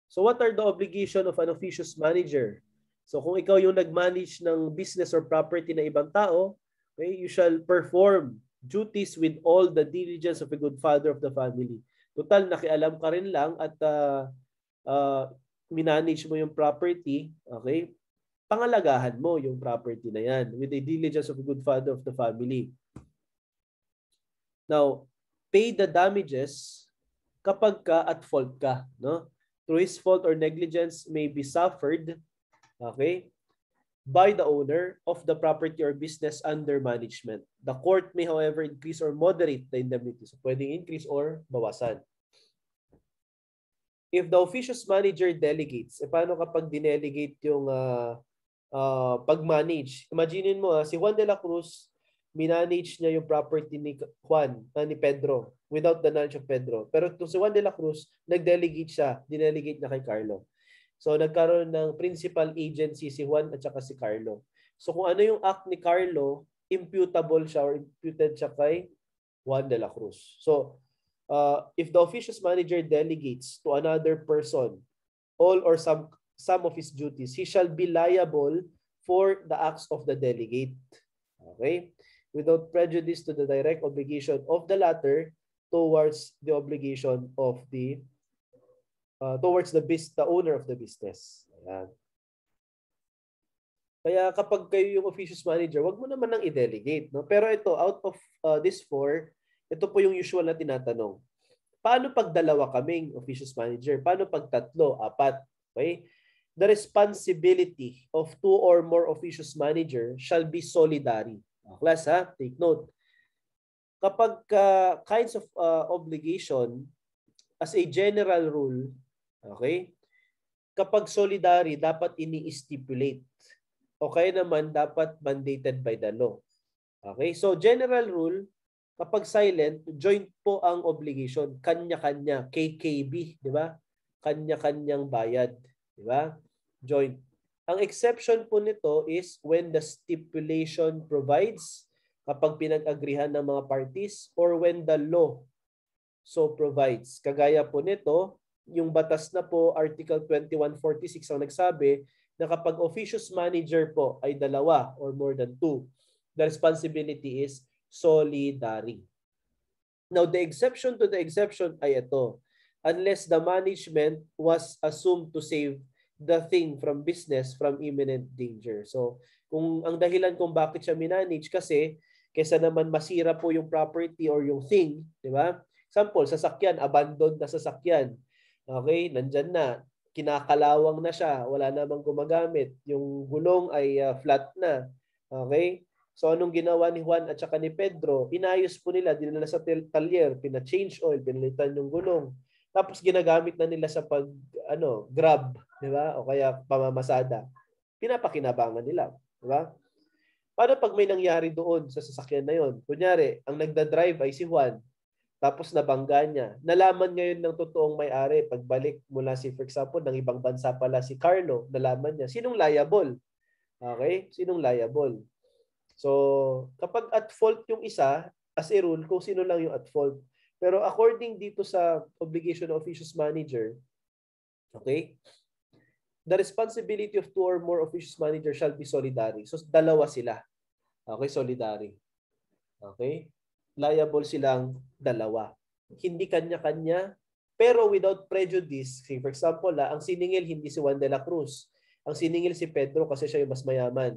So what are the obligation of an officious manager? So kung ikaw yung nag-manage ng business or property na ibang tao, okay, you shall perform duties with all the diligence of a good father of the family. Total, nakialam ka rin lang at uh, uh, minanage mo yung property, okay? Pangalagahan mo yung property na yan with the diligence of a good father of the family. Now, pay the damages kapag ka at fault ka, no? Through his fault or negligence may be suffered, okay? by the owner of the property or business under management. The court may, however, increase or moderate the indemnity. So, pwedeng increase or bawasan. If the officious manager delegates, eh, paano kapag dinelegate yung uh, uh, pag-manage? Imaginin mo, ha, ah, si Juan de la Cruz, minanage niya yung property ni Juan, uh, ni Pedro, without the knowledge of Pedro. Pero itong si Juan de la Cruz, nag-delegate siya, dinelegate na kay Carlo. So nagkaroon ng principal agency si Juan at saka si Carlo. So kung ano yung act ni Carlo, imputable siya or imputed siya kay Juan de la Cruz. So uh, if the officious manager delegates to another person all or some some of his duties, he shall be liable for the acts of the delegate. Okay? without prejudice to the direct obligation of the latter towards the obligation of the uh, towards the bis the owner of the business. Ayan. Kaya kapag kayo yung officious manager, wag mo naman nang i-delegate. No? Pero ito, out of uh, this four, ito po yung usual na tinatanong. Paano pag dalawa kaming officious manager? Paano pag tatlo, apat? Okay? The responsibility of two or more officious manager shall be solidary. Ah, class ha, take note. Kapag uh, kinds of uh, obligation, as a general rule, okay, kapag solidary, dapat ini-stipulate. Okay naman, dapat mandated by the law. Okay, so general rule, kapag silent, joint po ang obligation. Kanya-kanya, KKB, di ba? Kanya-kanyang bayad, di ba? Joint ang exception po nito is when the stipulation provides kapag pinag-agrihan ng mga parties or when the law so provides. Kagaya po nito, yung batas na po, Article 2146 ang nagsabi na kapag officious manager po ay dalawa or more than two, the responsibility is solidary. Now, the exception to the exception ay ito. Unless the management was assumed to save the thing from business from imminent danger. So, kung ang dahilan kung bakit siya minanage kasi kesa naman masira po yung property or yung thing, di ba? Example, sasakyan, abandoned na sasakyan. Okay, nandyan na. Kinakalawang na siya. Wala namang gumagamit. Yung gulong ay uh, flat na. Okay? So anong ginawa ni Juan at saka ni Pedro? Inayos po nila, dinala sa talyer, pina-change oil, pinalitan yung gulong. Tapos ginagamit na nila sa pag ano, grab di ba? O kaya pamamasada, pinapakinabangan nila, di ba? Paano pag may nangyari doon sa sasakyan na yon? Kunyari, ang nagda-drive ay si Juan, tapos nabangga niya. Nalaman ngayon ng totoong may-ari, pagbalik mula si, for example, ng ibang bansa pala si Carlo, nalaman niya. Sinong liable? Okay? Sinong liable? So, kapag at fault yung isa, as a rule, kung sino lang yung at fault. Pero according dito sa obligation of officious manager, okay, the responsibility of two or more officious manager shall be solidary. So dalawa sila. Okay, solidary. Okay? Liable silang dalawa. Hindi kanya-kanya, pero without prejudice. For example, ah, ang siningil hindi si Juan de la Cruz. Ang siningil si Pedro kasi siya yung mas mayaman.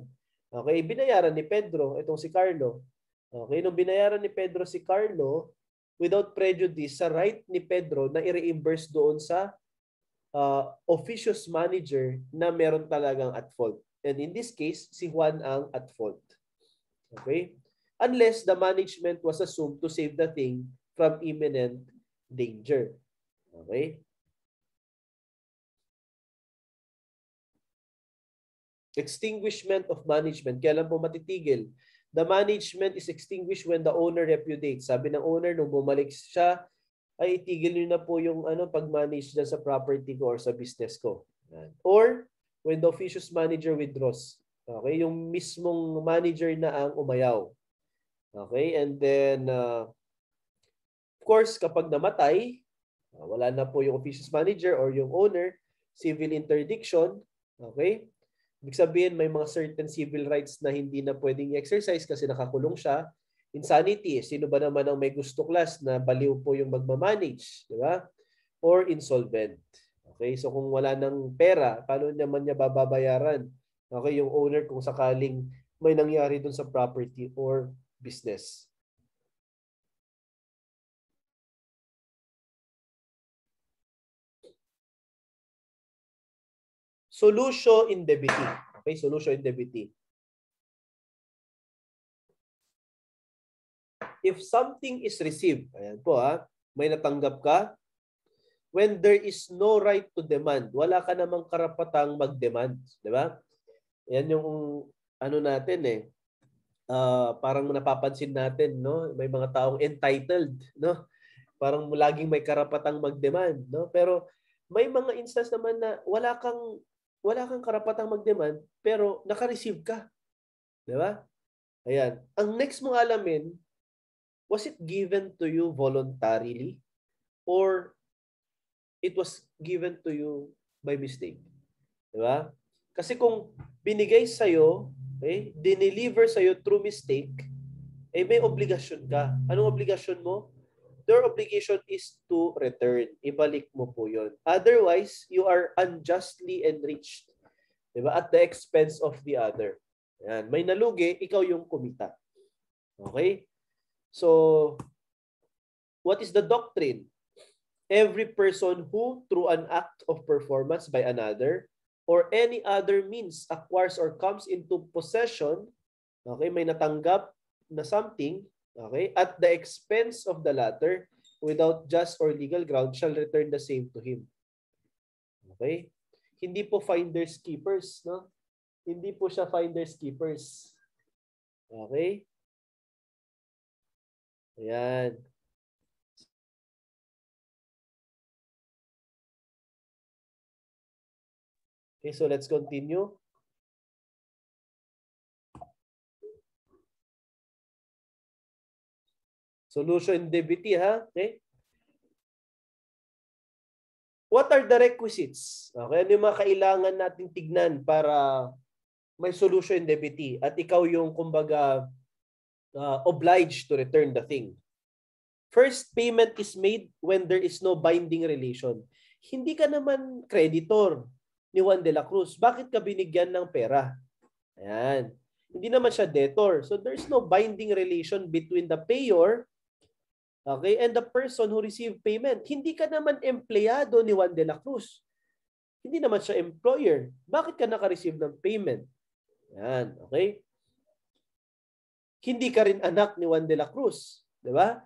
Okay, binayaran ni Pedro itong si Carlo. Okay, nung binayaran ni Pedro si Carlo, without prejudice sa right ni Pedro na i-reimburse doon sa uh, officious manager na meron talagang at fault. And in this case, si Juan ang at fault. Okay? Unless the management was assumed to save the thing from imminent danger. Okay? Extinguishment of management. Kailan po matitigil? The management is extinguished when the owner reputates. Sabi ng owner, nung bumalik siya ay itigil niyo na po yung ano pag-manage na sa property ko or sa business ko. Or when the officious manager withdraws. Okay, yung mismong manager na ang umayaw. Okay, and then uh, of course kapag namatay, uh, wala na po yung officious manager or yung owner, civil interdiction, okay? Ibig sabihin may mga certain civil rights na hindi na pwedeng exercise kasi nakakulong siya Insanity, sino ba naman ang may gusto class na baliw po yung magmamanage, di ba? Or insolvent. Okay, so kung wala ng pera, paano naman niya bababayaran? Okay, yung owner kung sakaling may nangyari dun sa property or business. solution indemnity Okay, solution indemnity if something is received, ayan po ha, ah, may natanggap ka, when there is no right to demand, wala ka namang karapatang mag-demand. Di ba? Yan yung ano natin eh, uh, parang napapansin natin no may mga taong entitled no parang laging may karapatang mag-demand. no pero may mga instance naman na wala kang wala kang karapatang mag-demand, pero naka-receive ka di ba ayan ang next mong alamin was it given to you voluntarily or it was given to you by mistake? Di ba? Kasi kung binigay sa iyo, okay, dineliver iyo through mistake, eh may obligasyon ka. Anong obligasyon mo? Your obligation is to return. Ibalik mo po 'yon. Otherwise, you are unjustly enriched. Di ba? At the expense of the other. Yan. May nalugi, ikaw yung kumita. Okay? So, what is the doctrine? Every person who, through an act of performance by another, or any other means acquires or comes into possession, okay, may natanggap na something, okay, at the expense of the latter, without just or legal ground, shall return the same to him. Okay? Hindi po finders keepers, no? Hindi po siya finders keepers. Okay? Ayan. Okay, so let's continue. Solution DBT, ha? Okay? What are the requisites? Okay, ano yung mga kailangan nating tignan para may solution DBT at ikaw yung kumbaga uh, obliged to return the thing. First payment is made when there is no binding relation. Hindi ka naman creditor ni Juan de la Cruz. Bakit ka binigyan ng pera? Ayan. Hindi naman siya debtor. So there's no binding relation between the payer okay, and the person who received payment. Hindi ka naman empleyado ni Juan de la Cruz. Hindi naman siya employer. Bakit ka naka-receive ng payment? Ayan, okay? hindi ka rin anak ni Juan de la Cruz. Di ba?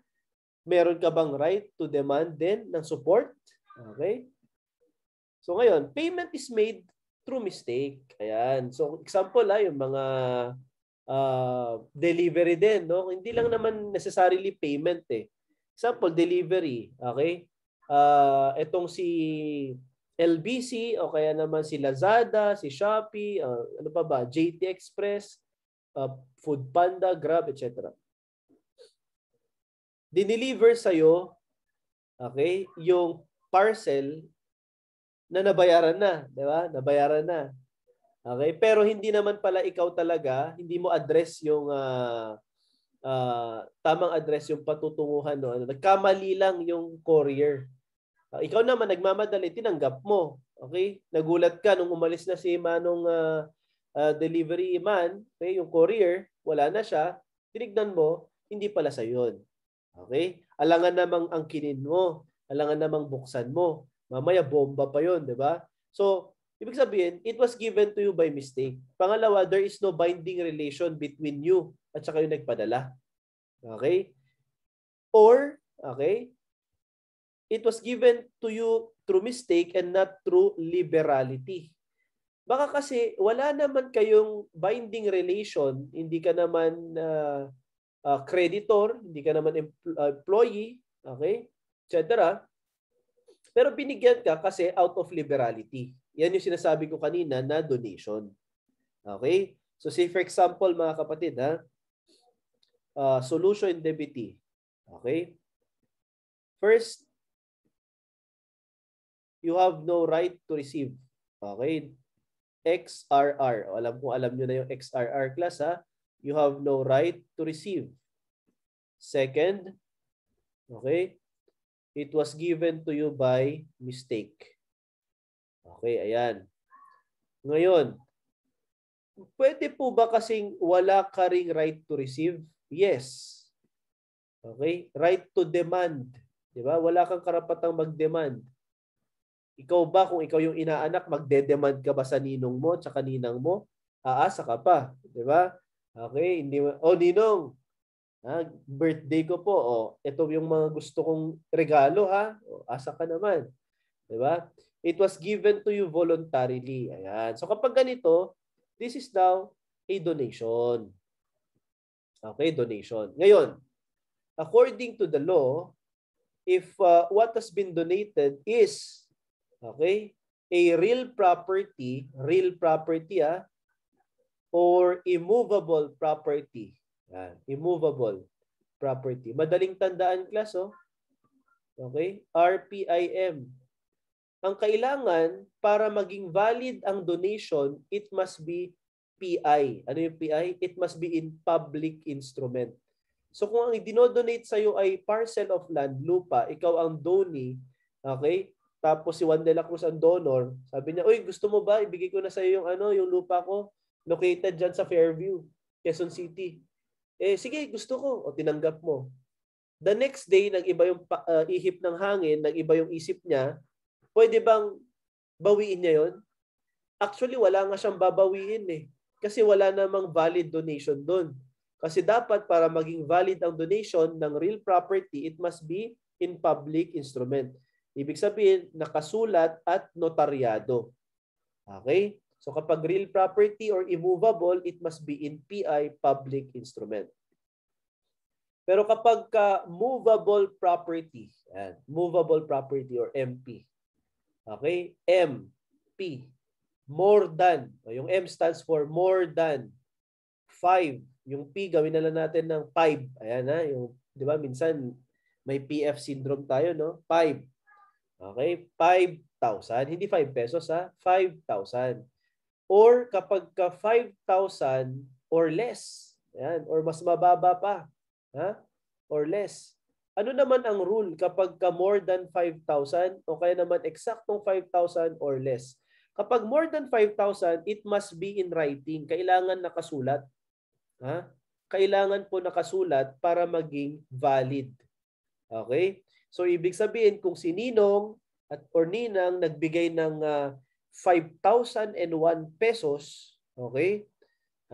Meron ka bang right to demand din ng support? Okay? So ngayon, payment is made through mistake. Ayan. So example ah, yung mga uh, delivery din. No? Hindi lang naman necessarily payment eh. Example, delivery. Okay? Uh, etong si LBC o kaya naman si Lazada, si Shopee, uh, ano pa ba, JT Express, uh, Foodpanda, Grab, etc. Dineliver sa'yo, okay, yung parcel na nabayaran na, di ba? Nabayaran na. Okay? Pero hindi naman pala ikaw talaga, hindi mo address yung uh, uh, tamang address yung patutunguhan. No? nagkamali lang yung courier. Uh, ikaw naman nagmamadali, tinanggap mo. Okay? Nagulat ka nung umalis na si Manong uh, uh, delivery man, okay, yung courier, wala na siya, tinignan mo, hindi pala sa yon. Okay? Alangan namang ang kinin mo, alangan namang buksan mo. Mamaya bomba pa yon, di ba? So, ibig sabihin, it was given to you by mistake. Pangalawa, there is no binding relation between you at saka yung nagpadala. Okay? Or, okay, it was given to you through mistake and not through liberality. Baka kasi wala naman kayong binding relation, hindi ka naman uh, uh, creditor, hindi ka naman empl- ah, employee, okay? Etc. Pero binigyan ka kasi out of liberality. Yan yung sinasabi ko kanina na donation. Okay? So say for example mga kapatid ha, uh, solution indebity. Okay? First, you have no right to receive. Okay? XRR. O, alam kung alam nyo na yung XRR class ha. You have no right to receive. Second, okay, it was given to you by mistake. Okay, ayan. Ngayon, pwede po ba kasing wala ka ring right to receive? Yes. Okay, right to demand. Di ba? Wala kang karapatang mag-demand. Ikaw ba kung ikaw yung inaanak, magdedemand ka ba sa ninong mo at sa kaninang mo? Aasa ka pa, 'di ba? Okay, hindi mo Oh, ninong. Ha, birthday ko po. Oh, ito yung mga gusto kong regalo ha. Oh, asa ka naman. 'Di ba? It was given to you voluntarily. Ayan. So kapag ganito, this is now a donation. Okay, donation. Ngayon, according to the law, if uh, what has been donated is Okay? A real property, real property ah, or immovable property. Yan, immovable property. Madaling tandaan class oh. Okay? RPIM. Ang kailangan para maging valid ang donation, it must be PI. Ano yung PI? It must be in public instrument. So kung ang dinodonate sa'yo ay parcel of land, lupa, ikaw ang donee, okay? Tapos si Juan de la Cruz ang donor. Sabi niya, "Uy, gusto mo ba ibigay ko na sa iyo yung ano, yung lupa ko located diyan sa Fairview, Quezon City." Eh sige, gusto ko. O tinanggap mo. The next day, nag iba yung uh, ihip ng hangin, nag iba yung isip niya. Pwede bang bawiin niya yon? Actually, wala nga siyang babawiin eh. Kasi wala namang valid donation doon. Kasi dapat para maging valid ang donation ng real property, it must be in public instrument. Ibig sabihin, nakasulat at notaryado. Okay? So kapag real property or immovable, it must be in PI, public instrument. Pero kapag ka movable property, yan, movable property or MP. Okay? MP. more than. O yung M stands for more than. 5. Yung P, gawin na lang natin ng 5. Ayan na. yung, di ba, minsan may PF syndrome tayo, no? 5. Okay? 5,000. Hindi 5 pesos ha. 5,000. Or kapag ka 5,000 or less. Yan. Or mas mababa pa. Ha? Or less. Ano naman ang rule kapag ka more than 5,000 o kaya naman eksaktong 5,000 or less? Kapag more than 5,000, it must be in writing. Kailangan nakasulat. Ha? Kailangan po nakasulat para maging valid. Okay? So ibig sabihin kung si Ninong at or Ninang nagbigay ng uh, ah, 5,001 pesos, okay?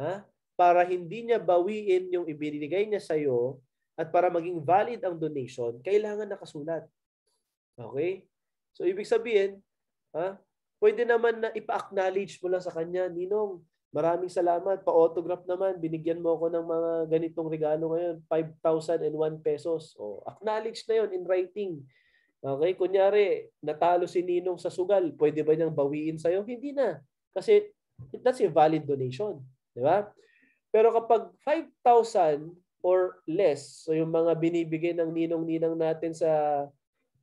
Ha? Para hindi niya bawiin yung ibinigay niya sa iyo at para maging valid ang donation, kailangan nakasulat. Okay? So ibig sabihin, ha? Pwede naman na ipa-acknowledge mo lang sa kanya, Ninong, Maraming salamat. Pa-autograph naman. Binigyan mo ako ng mga ganitong regalo ngayon. 5,001 pesos. O, acknowledge na yon in writing. Okay? Kunyari, natalo si Ninong sa sugal. Pwede ba niyang bawiin sa'yo? Hindi na. Kasi that's a valid donation. Di ba? Pero kapag 5,000 or less, so yung mga binibigay ng ninong-ninang natin sa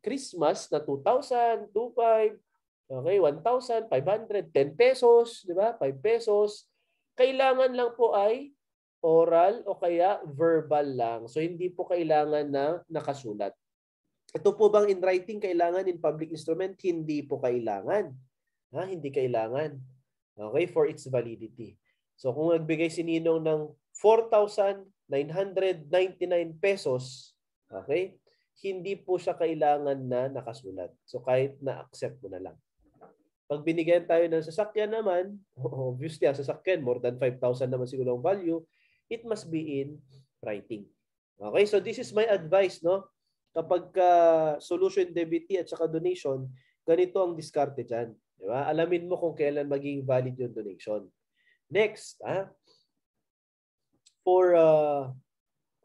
Christmas na 2,000, 2,500, Okay, 1,500, 10 pesos, di ba? 5 pesos. Kailangan lang po ay oral o kaya verbal lang. So hindi po kailangan na nakasulat. Ito po bang in writing kailangan in public instrument? Hindi po kailangan. Ha? Hindi kailangan. Okay, for its validity. So kung nagbigay si Ninong ng 4,999 pesos, okay, hindi po siya kailangan na nakasulat. So kahit na-accept mo na lang. Pag binigyan tayo ng sasakyan naman, obviously ang sasakyan, more than 5,000 naman siguro ang value, it must be in writing. Okay, so this is my advice, no? Kapag uh, solution debiti at saka donation, ganito ang diskarte dyan. Di ba? Alamin mo kung kailan magiging valid yung donation. Next, ah, for uh,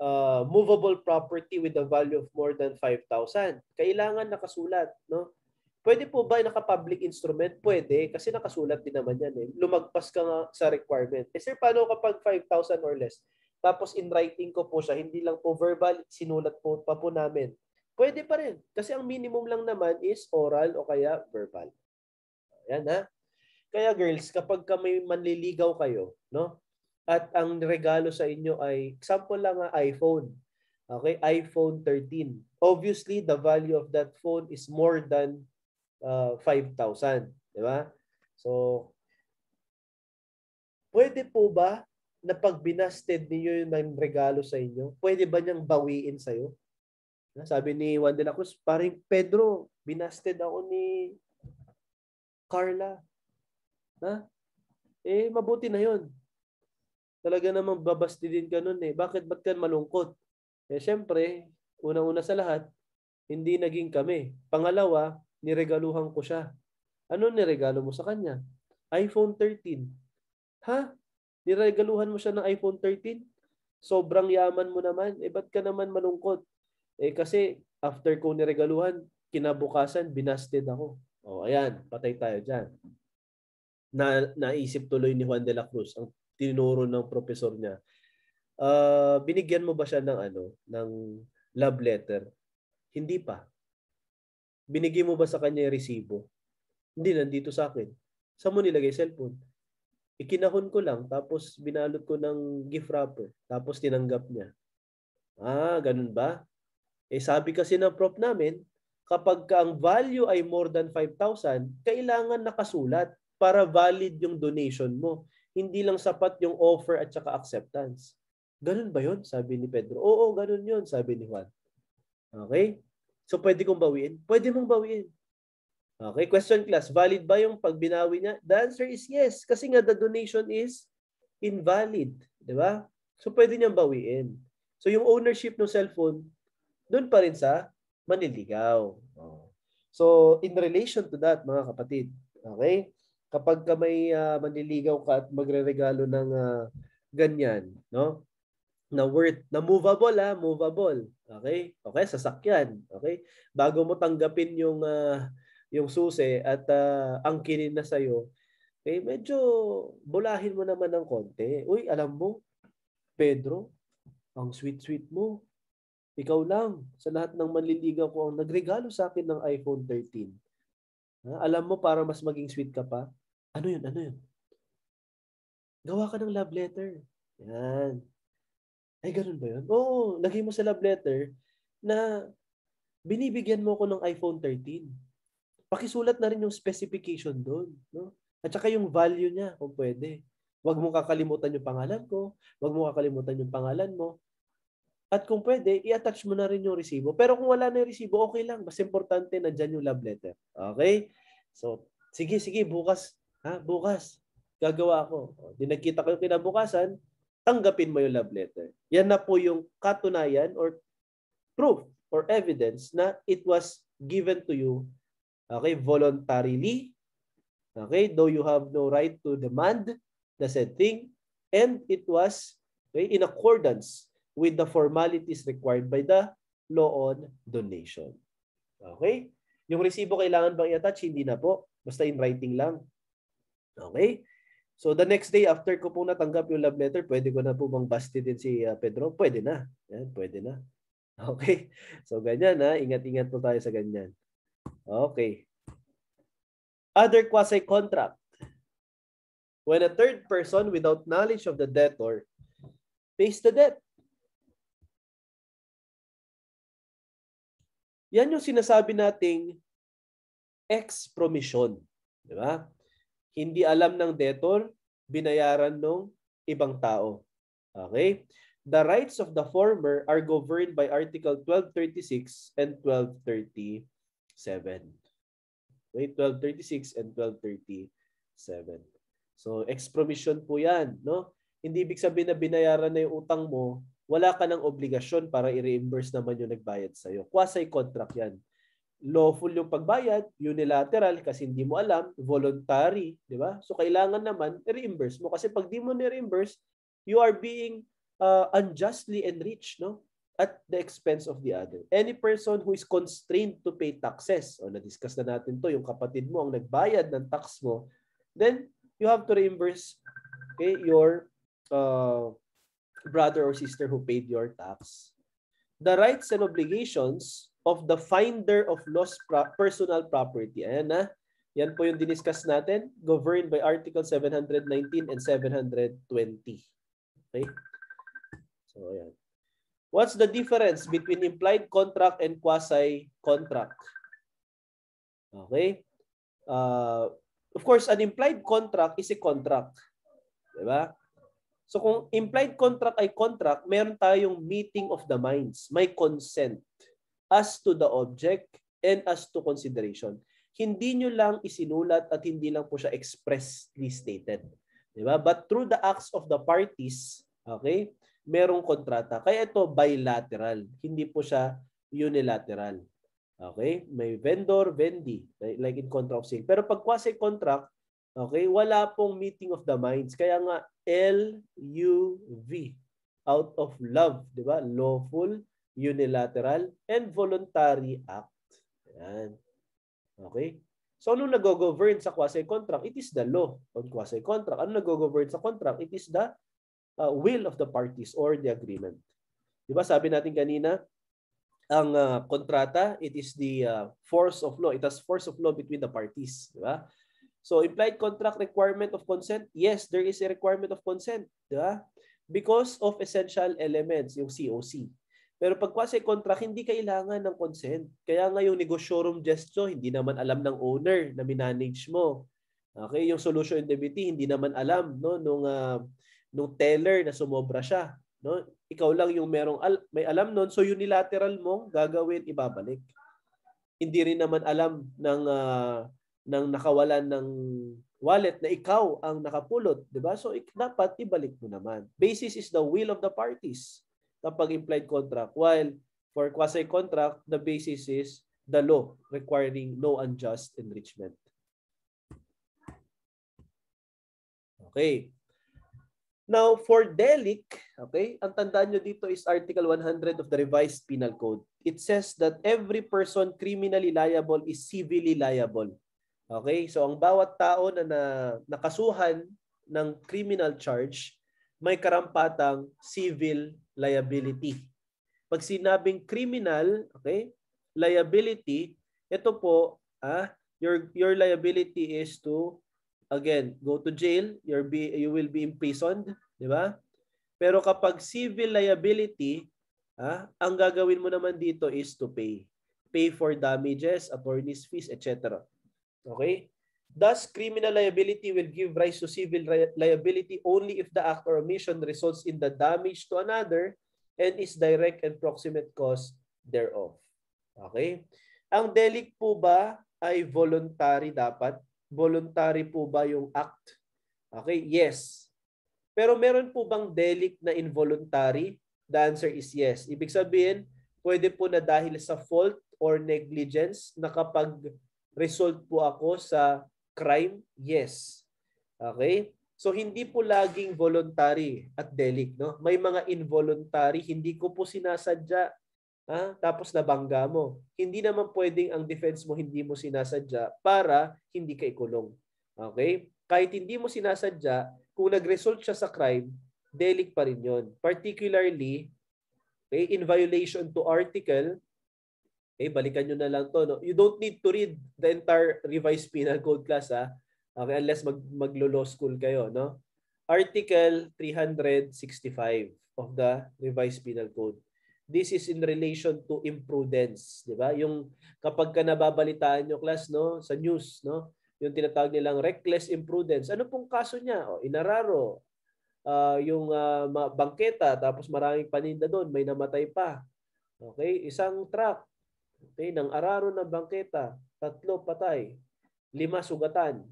uh, movable property with a value of more than 5,000, kailangan nakasulat, no? Pwede po ba naka-public instrument? Pwede, kasi nakasulat din naman yan. Eh. Lumagpas ka nga sa requirement. Eh sir, paano kapag 5,000 or less? Tapos in writing ko po siya, hindi lang po verbal, sinulat po pa po namin. Pwede pa rin. Kasi ang minimum lang naman is oral o kaya verbal. Ayan ha. Kaya girls, kapag may manliligaw kayo, no? At ang regalo sa inyo ay, example lang nga, iPhone. Okay, iPhone 13. Obviously, the value of that phone is more than uh, ah, 5,000. Di ba? So, pwede po ba na pag binasted ninyo yung ng regalo sa inyo, pwede ba niyang bawiin sa'yo? Ah, sabi ni Juan de la Cruz, paring Pedro, binasted ako ni Carla. Ha? Eh, mabuti na yon. Talaga namang babastidin ka nun eh. Bakit ba't ka malungkot? Eh, syempre, unang-una sa lahat, hindi naging kami. Pangalawa, niregaluhan ko siya. Ano niregalo mo sa kanya? iPhone 13. Ha? Niregaluhan mo siya ng iPhone 13? Sobrang yaman mo naman. Eh, ba't ka naman malungkot? Eh, kasi after ko niregaluhan, kinabukasan, binasted ako. O, oh, ayan, patay tayo dyan. Na, naisip tuloy ni Juan de la Cruz, ang tinuro ng profesor niya. Uh, binigyan mo ba siya ng ano, ng love letter? Hindi pa. Binigay mo ba sa kanya yung resibo? Hindi, nandito sa akin. Saan mo nilagay cellphone? Ikinahon ko lang, tapos binalot ko ng gift wrapper. Tapos tinanggap niya. Ah, ganun ba? Eh sabi kasi ng prop namin, kapag ka ang value ay more than 5,000, kailangan nakasulat para valid yung donation mo. Hindi lang sapat yung offer at saka acceptance. Ganun ba yon? Sabi ni Pedro. Oo, ganun yon. sabi ni Juan. Okay? So pwede kong bawiin? Pwede mong bawiin. Okay, question class. Valid ba yung pagbinawi niya? The answer is yes. Kasi nga the donation is invalid. Di ba? So pwede niyang bawiin. So yung ownership ng cellphone, doon pa rin sa maniligaw. Oh. So in relation to that, mga kapatid, okay? Kapag ka may uh, manliligaw ka at magreregalo ng uh, ganyan, no? na worth, na movable ah, movable. Okay? Okay, sasakyan. Okay? Bago mo tanggapin yung uh, yung susi at uh, angkinin na sa'yo, okay, eh, medyo bulahin mo naman ng konti. Uy, alam mo, Pedro, ang sweet-sweet mo. Ikaw lang, sa lahat ng manliligaw ko, ang nagregalo sa akin ng iPhone 13. Ha? Alam mo, para mas maging sweet ka pa, ano yun, ano yun? Gawa ka ng love letter. Yan. Ay, ganun ba yun? Oo, lagay mo sa love letter na binibigyan mo ko ng iPhone 13. Pakisulat na rin yung specification doon. No? At saka yung value niya kung pwede. Huwag mo kakalimutan yung pangalan ko. Huwag mo kakalimutan yung pangalan mo. At kung pwede, i-attach mo na rin yung resibo. Pero kung wala na yung resibo, okay lang. Basta importante na dyan yung love letter. Okay? So, sige, sige, bukas. Ha? Bukas. Gagawa ako. Di nagkita yung kinabukasan, tanggapin mo yung love letter. Yan na po yung katunayan or proof or evidence na it was given to you okay, voluntarily. Okay, though you have no right to demand the said thing and it was okay, in accordance with the formalities required by the law on donation. Okay? Yung resibo kailangan bang i-attach? Hindi na po. Basta in writing lang. Okay? So the next day after ko po natanggap yung love letter, pwede ko na po bang basti din si ah, Pedro? Pwede na. Yan, pwede na. Okay. So ganyan na, ah. Ingat-ingat po tayo sa ganyan. Okay. Other quasi-contract. When a third person without knowledge of the debtor pays the debt. Yan yung sinasabi nating ex-promission. Di ba? Hindi alam ng debtor, binayaran ng ibang tao. Okay? The rights of the former are governed by Article 1236 and 1237. Wait, 1236 and 1237. So, expromission po yan. No? Hindi ibig sabihin na binayaran na yung utang mo, wala ka ng obligasyon para i-reimburse naman yung nagbayad sa'yo. Quasi-contract yan lawful yung pagbayad, unilateral kasi hindi mo alam, voluntary, di ba? So kailangan naman reimburse mo kasi pag di mo ni-reimburse, you are being uh, unjustly enriched, no? At the expense of the other. Any person who is constrained to pay taxes, o na-discuss na natin to, yung kapatid mo ang nagbayad ng tax mo, then you have to reimburse okay, your uh, brother or sister who paid your tax. The rights and obligations of the finder of lost personal property. Ayan na. Ah. Yan po yung diniscuss natin, governed by Article 719 and 720. Okay? So, ayan. What's the difference between implied contract and quasi-contract? Okay? Uh, of course, an implied contract is a contract. Diba? So kung implied contract ay contract, meron tayong meeting of the minds. May consent as to the object and as to consideration. Hindi nyo lang isinulat at hindi lang po siya expressly stated. Diba? But through the acts of the parties, okay, merong kontrata. Kaya ito bilateral, hindi po siya unilateral. Okay? May vendor, vendee, like in contract of sale. Pero pag quasi-contract, okay, wala pong meeting of the minds. Kaya nga, L-U-V, out of love, diba? Lawful unilateral, and voluntary act. Ayan. Okay? So ano nag-govern sa quasi-contract? It is the law on quasi-contract. Ano nag-govern sa contract? It is the uh, will of the parties or the agreement. Di ba sabi natin kanina, ang uh, kontrata, it is the uh, force of law. It has force of law between the parties. Di ba? So implied contract requirement of consent, yes, there is a requirement of consent. Di ba? Because of essential elements, yung COC. Pero pag quasi contract, hindi kailangan ng consent. Kaya nga yung negosyorum gesto, hindi naman alam ng owner na minanage mo. Okay, yung solution indemnity, hindi naman alam no nung uh, nung teller na sumobra siya, no? Ikaw lang yung merong al- may alam noon, so unilateral mo gagawin ibabalik. Hindi rin naman alam ng uh, ng nakawalan ng wallet na ikaw ang nakapulot, 'di ba? So ik- dapat ibalik mo naman. Basis is the will of the parties kapag implied contract. While for quasi-contract, the basis is the law requiring no unjust enrichment. Okay. Now, for delict okay, ang tandaan nyo dito is Article 100 of the Revised Penal Code. It says that every person criminally liable is civilly liable. Okay, so ang bawat tao na, na nakasuhan ng criminal charge may karampatang civil liability. Pag sinabing criminal, okay, liability, ito po, ah, your your liability is to again, go to jail, you're be, you will be imprisoned, di ba? Pero kapag civil liability, ah, ang gagawin mo naman dito is to pay. Pay for damages, attorney's fees, etc. Okay? Thus, criminal liability will give rise to civil liability only if the act or omission results in the damage to another and is direct and proximate cause thereof. Okay? Ang delict po ba ay voluntary dapat? Voluntary po ba yung act? Okay, yes. Pero meron po bang delict na involuntary? The answer is yes. Ibig sabihin, pwede po na dahil sa fault or negligence nakapag result po ako sa crime? Yes. Okay? So hindi po laging voluntary at delict, no? May mga involuntary, hindi ko po sinasadya. Ha? Tapos nabangga mo. Hindi naman pwedeng ang defense mo hindi mo sinasadya para hindi ka ikulong. Okay? Kahit hindi mo sinasadya, kung nagresult siya sa crime, delict pa rin 'yon. Particularly okay, in violation to article Okay, eh, balikan nyo na lang to. No? You don't need to read the entire revised penal code class ha. Okay, unless mag maglo-law school kayo, no? Article 365 of the revised penal code. This is in relation to imprudence, di ba? Yung kapag ka nababalitaan nyo class no sa news, no? Yung tinatawag nilang reckless imprudence. Ano pong kaso niya? O, inararo, uh, yung uh, bangketa tapos maraming paninda doon, may namatay pa. Okay, isang truck Okay, ng araro ng bangketa, tatlo patay, lima sugatan.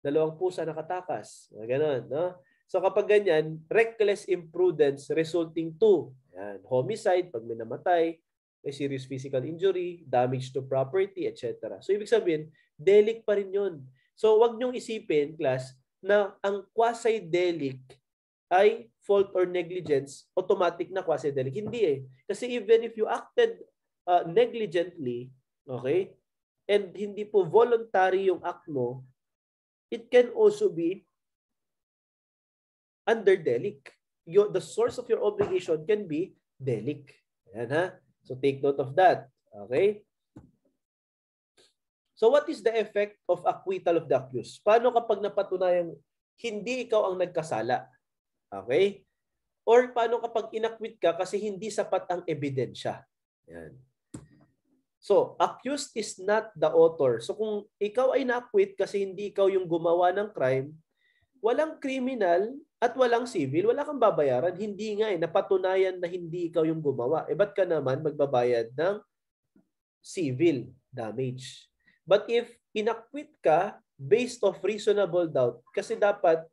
Dalawang pusa nakatakas. Ganon, no? So kapag ganyan, reckless imprudence resulting to yan, homicide, pag may namatay, may serious physical injury, damage to property, etc. So ibig sabihin, delic pa rin yun. So wag niyong isipin, class, na ang quasi-delic ay fault or negligence, automatic na quasi-delict. Hindi eh. Kasi even if you acted uh, negligently, okay, and hindi po voluntary yung act mo, it can also be under delict. Your, the source of your obligation can be delict. Ayan ha. So take note of that. Okay? So what is the effect of acquittal of the accused? Paano kapag napatunayan hindi ikaw ang nagkasala? Okay? Or paano kapag inakwit ka kasi hindi sapat ang ebidensya? Yan. So, accused is not the author. So kung ikaw ay na kasi hindi ikaw yung gumawa ng crime, walang criminal at walang civil, wala kang babayaran. Hindi nga eh, napatunayan na hindi ikaw yung gumawa. E ba't ka naman magbabayad ng civil damage? But if inakwit ka based of reasonable doubt, kasi dapat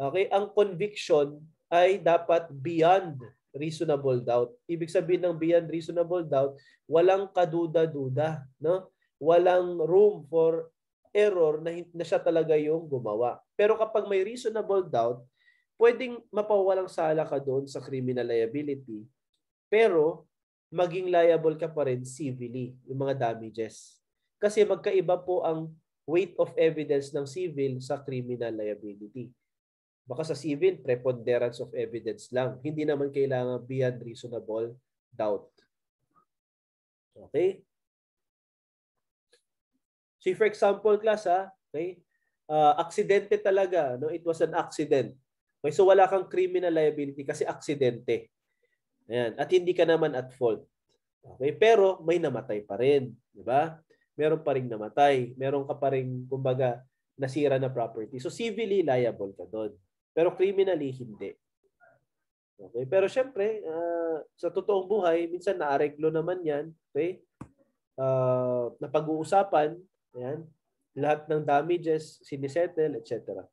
Okay, ang conviction ay dapat beyond reasonable doubt. Ibig sabihin ng beyond reasonable doubt, walang kaduda-duda, no? Walang room for error na, na siya talaga yung gumawa. Pero kapag may reasonable doubt, pwedeng mapawalang sala ka doon sa criminal liability, pero maging liable ka pa rin civilly, yung mga damages. Kasi magkaiba po ang weight of evidence ng civil sa criminal liability. Baka sa civil, preponderance of evidence lang. Hindi naman kailangan beyond reasonable doubt. Okay? see for example, class, ha? okay? Uh, aksidente talaga. No? It was an accident. Okay, so wala kang criminal liability kasi aksidente. Ayan. At hindi ka naman at fault. Okay, pero may namatay pa rin, 'di ba? Meron pa ring namatay, meron ka pa ring kumbaga nasira na property. So civilly liable ka doon. Pero criminally, hindi. Okay? Pero syempre, uh, sa totoong buhay, minsan naareglo naman yan. Okay? Uh, napag-uusapan. yan, Lahat ng damages, sinisettle, etc.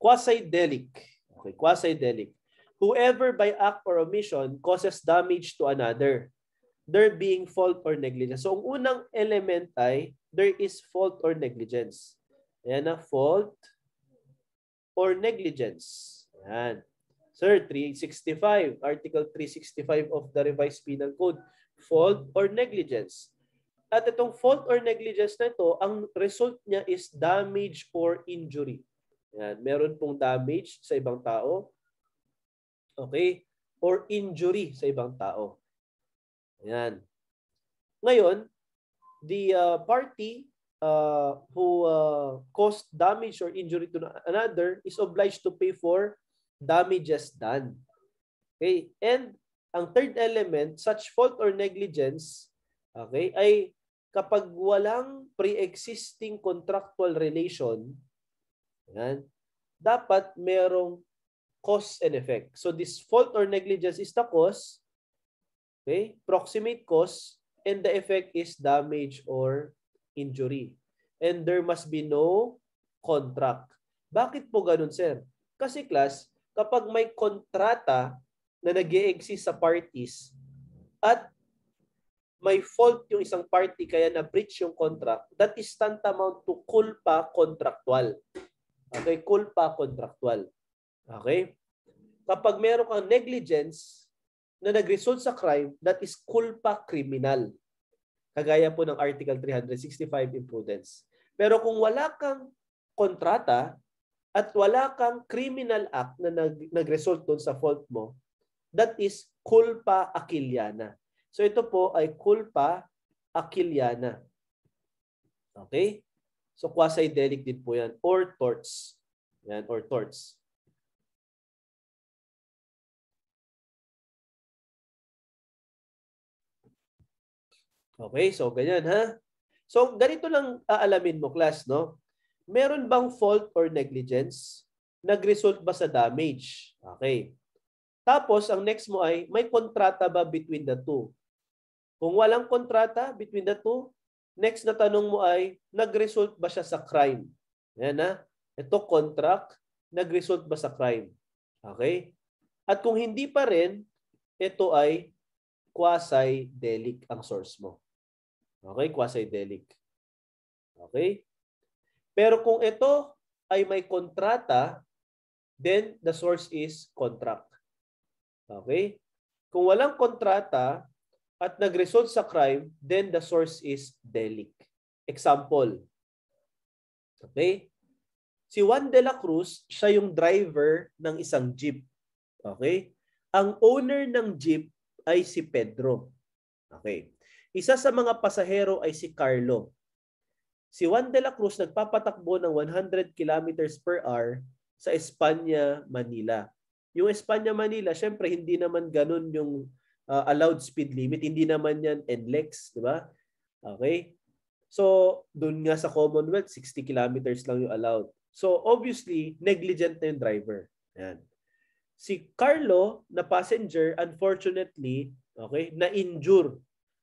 Quasi-delic. Okay, quasi-delic. Whoever by act or omission causes damage to another, there being fault or negligence. So, ang unang element ay there is fault or negligence. Ayan na, fault or negligence. Ayan. Sir, 365, Article 365 of the Revised Penal Code, fault or negligence. At itong fault or negligence na ito, ang result niya is damage or injury. Ayan. Meron pong damage sa ibang tao. Okay? Or injury sa ibang tao. Ayan. Ngayon, the uh, party uh, who uh, caused damage or injury to another is obliged to pay for damages done. Okay? And ang third element, such fault or negligence, okay, ay kapag walang pre-existing contractual relation, yan, dapat merong cause and effect. So this fault or negligence is the cause, okay, proximate cause, and the effect is damage or injury. And there must be no contract. Bakit po ganun, sir? Kasi class, kapag may kontrata na nag exist sa parties at may fault yung isang party kaya na-breach yung contract, that is tantamount to culpa contractual. Okay, culpa contractual. Okay? Kapag meron kang negligence na nag-result sa crime, that is culpa criminal. Kagaya po ng Article 365 Imprudence. Pero kung wala kang kontrata at wala kang criminal act na nag- nag-result doon sa fault mo, that is culpa aquiliana. So ito po ay culpa aquiliana. Okay? So quasi-delict din po yan or torts. Yan, or torts. Okay, so ganyan ha. So ganito lang aalamin mo class, no? Meron bang fault or negligence? Nagresult ba sa damage? Okay. Tapos ang next mo ay may kontrata ba between the two? Kung walang kontrata between the two, next na tanong mo ay nagresult ba siya sa crime? Yan ha. Ito contract, nagresult ba sa crime? Okay? At kung hindi pa rin, ito ay quasi delict ang source mo. Okay? Quasi-delic. Okay? Pero kung ito ay may kontrata, then the source is contract. Okay? Kung walang kontrata at nagresult sa crime, then the source is delic. Example. Okay? Si Juan de la Cruz, siya yung driver ng isang jeep. Okay? Ang owner ng jeep ay si Pedro. Okay. Isa sa mga pasahero ay si Carlo. Si Juan de la Cruz nagpapatakbo ng 100 kilometers per hour sa Espanya, Manila. Yung Espanya, Manila, syempre hindi naman ganun yung uh, allowed speed limit. Hindi naman yan NLEX, di ba? Okay? So, doon nga sa Commonwealth, 60 kilometers lang yung allowed. So, obviously, negligent na yung driver. Yan. Si Carlo, na passenger, unfortunately, okay, na-injure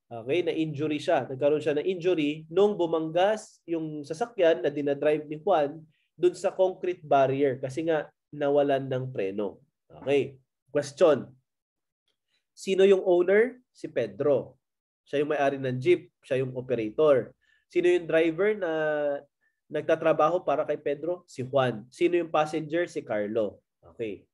Okay, na injury siya. Nagkaroon siya ng injury nung bumanggas yung sasakyan na dinadrive ni Juan dun sa concrete barrier kasi nga nawalan ng preno. Okay, question. Sino yung owner? Si Pedro. Siya yung may-ari ng jeep, siya yung operator. Sino yung driver na nagtatrabaho para kay Pedro? Si Juan. Sino yung passenger? Si Carlo. Okay.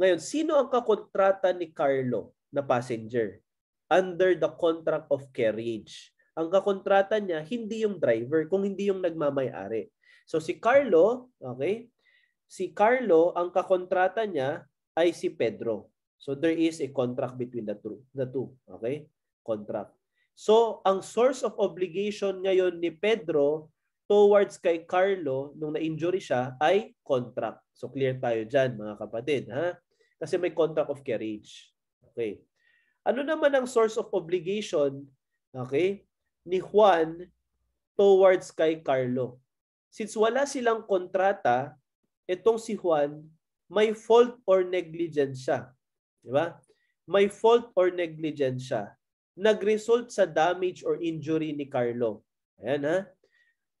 Ngayon, sino ang kakontrata ni Carlo na passenger? under the contract of carriage. Ang kakontrata niya, hindi yung driver, kung hindi yung nagmamayari. So si Carlo, okay, si Carlo, ang kakontrata niya ay si Pedro. So there is a contract between the two. The two okay? Contract. So ang source of obligation ngayon ni Pedro towards kay Carlo nung na-injury siya ay contract. So clear tayo dyan mga kapatid. Ha? Kasi may contract of carriage. Okay. Ano naman ang source of obligation okay, ni Juan towards kay Carlo? Since wala silang kontrata, itong si Juan may fault or negligence siya. Di ba? May fault or negligence siya. Nagresult sa damage or injury ni Carlo. Ayan ha.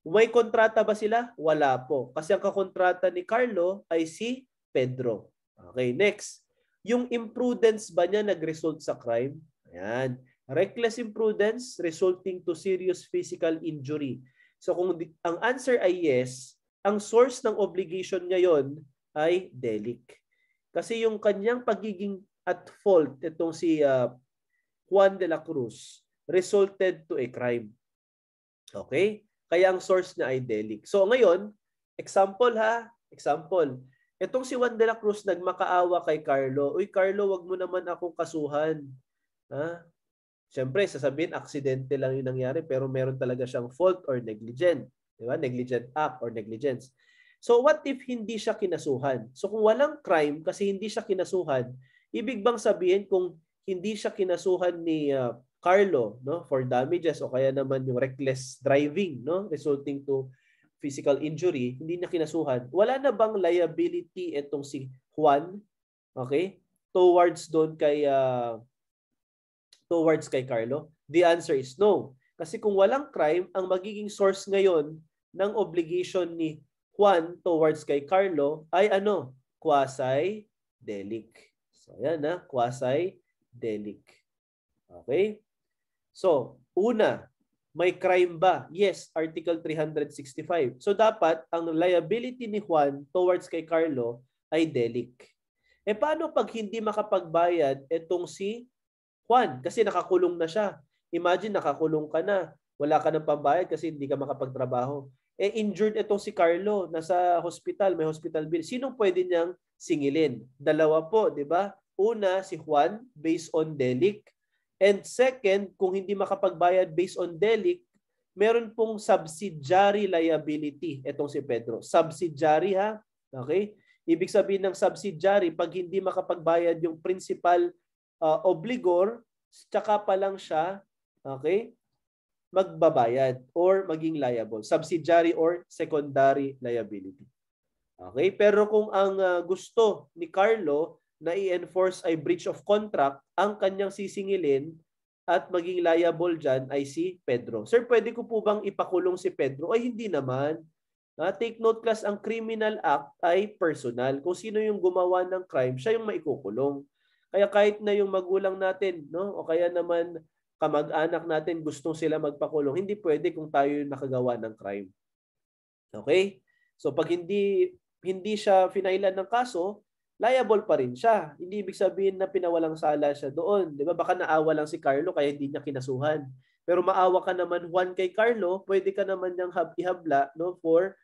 May kontrata ba sila? Wala po. Kasi ang kakontrata ni Carlo ay si Pedro. Okay, next yung imprudence ba niya nagresult sa crime? Ayan. Reckless imprudence resulting to serious physical injury. So kung ang answer ay yes, ang source ng obligation ngayon ay delic. Kasi yung kanyang pagiging at fault, itong si uh, Juan de la Cruz, resulted to a crime. Okay? Kaya ang source niya ay delic. So ngayon, example ha, example, Itong si Juan de la Cruz nagmakaawa kay Carlo. Uy Carlo, wag mo naman akong kasuhan. Ha? Siyempre, sasabihin, aksidente lang yung nangyari pero meron talaga siyang fault or negligent. Di ba? Negligent act or negligence. So what if hindi siya kinasuhan? So kung walang crime kasi hindi siya kinasuhan, ibig bang sabihin kung hindi siya kinasuhan ni uh, Carlo no for damages o kaya naman yung reckless driving no resulting to physical injury, hindi niya kinasuhan. Wala na bang liability itong si Juan? Okay? Towards doon kay uh, towards kay Carlo? The answer is no. Kasi kung walang crime, ang magiging source ngayon ng obligation ni Juan towards kay Carlo ay ano? Quasi-delic. So, ayan na. Ah, Quasi-delic. Okay? So, una, may crime ba? Yes, Article 365. So dapat ang liability ni Juan towards kay Carlo ay delict. E paano pag hindi makapagbayad etong si Juan? Kasi nakakulong na siya. Imagine nakakulong ka na. Wala ka ng pambayad kasi hindi ka makapagtrabaho. Eh injured etong si Carlo. Nasa hospital, may hospital bill. Sinong pwede niyang singilin? Dalawa po, di ba? Una, si Juan based on delict And second, kung hindi makapagbayad based on delict, meron pong subsidiary liability. Itong si Pedro. Subsidiary ha? Okay? Ibig sabihin ng subsidiary, pag hindi makapagbayad yung principal uh, obligor, tsaka pa lang siya, okay, magbabayad or maging liable. Subsidiary or secondary liability. Okay? Pero kung ang uh, gusto ni Carlo na i-enforce ay breach of contract, ang kanyang sisingilin at maging liable dyan ay si Pedro. Sir, pwede ko po bang ipakulong si Pedro? Ay, hindi naman. Uh, take note class, ang criminal act ay personal. Kung sino yung gumawa ng crime, siya yung maikukulong. Kaya kahit na yung magulang natin, no? o kaya naman kamag-anak natin gustong sila magpakulong, hindi pwede kung tayo yung nakagawa ng crime. Okay? So pag hindi hindi siya finailan ng kaso, liable pa rin siya. Hindi ibig sabihin na pinawalang sala siya doon. Di ba? Baka naawa lang si Carlo kaya hindi niya kinasuhan. Pero maawa ka naman Juan kay Carlo, pwede ka naman niyang hab- ihabla no, for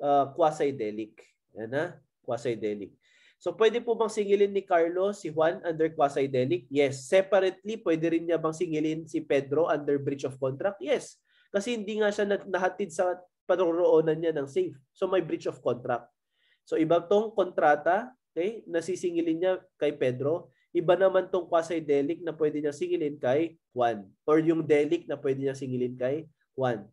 uh, quasi-delic. Yan ha? Quasi-delic. So pwede po bang singilin ni Carlo si Juan under quasi-delic? Yes. Separately, pwede rin niya bang singilin si Pedro under breach of contract? Yes. Kasi hindi nga siya nahatid sa paroroonan niya ng safe. So may breach of contract. So iba tong kontrata Okay? Nasisingilin niya kay Pedro. Iba naman tong quasi-delic na pwede niya singilin kay Juan. Or yung delic na pwede niya singilin kay Juan.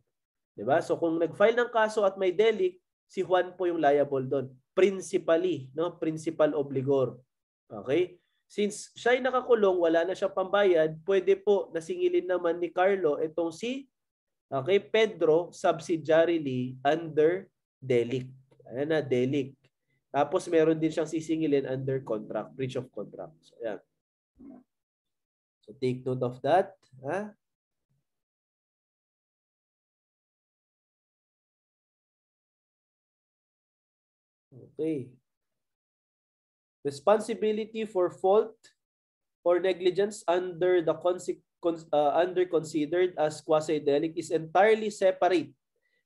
'Di ba? So kung nag-file ng kaso at may delic, si Juan po yung liable doon. Principally, no? principal obligor. Okay? Since siya ay nakakulong, wala na siyang pambayad, pwede po nasingilin naman ni Carlo itong si okay, Pedro subsidiarily under delict. Ayun na, delict. Tapos meron din siyang sisingilin under contract, breach of contract. So, ayan. So take note of that. Ha? Okay. Responsibility for fault or negligence under the consequence uh, under considered as quasi-delict is entirely separate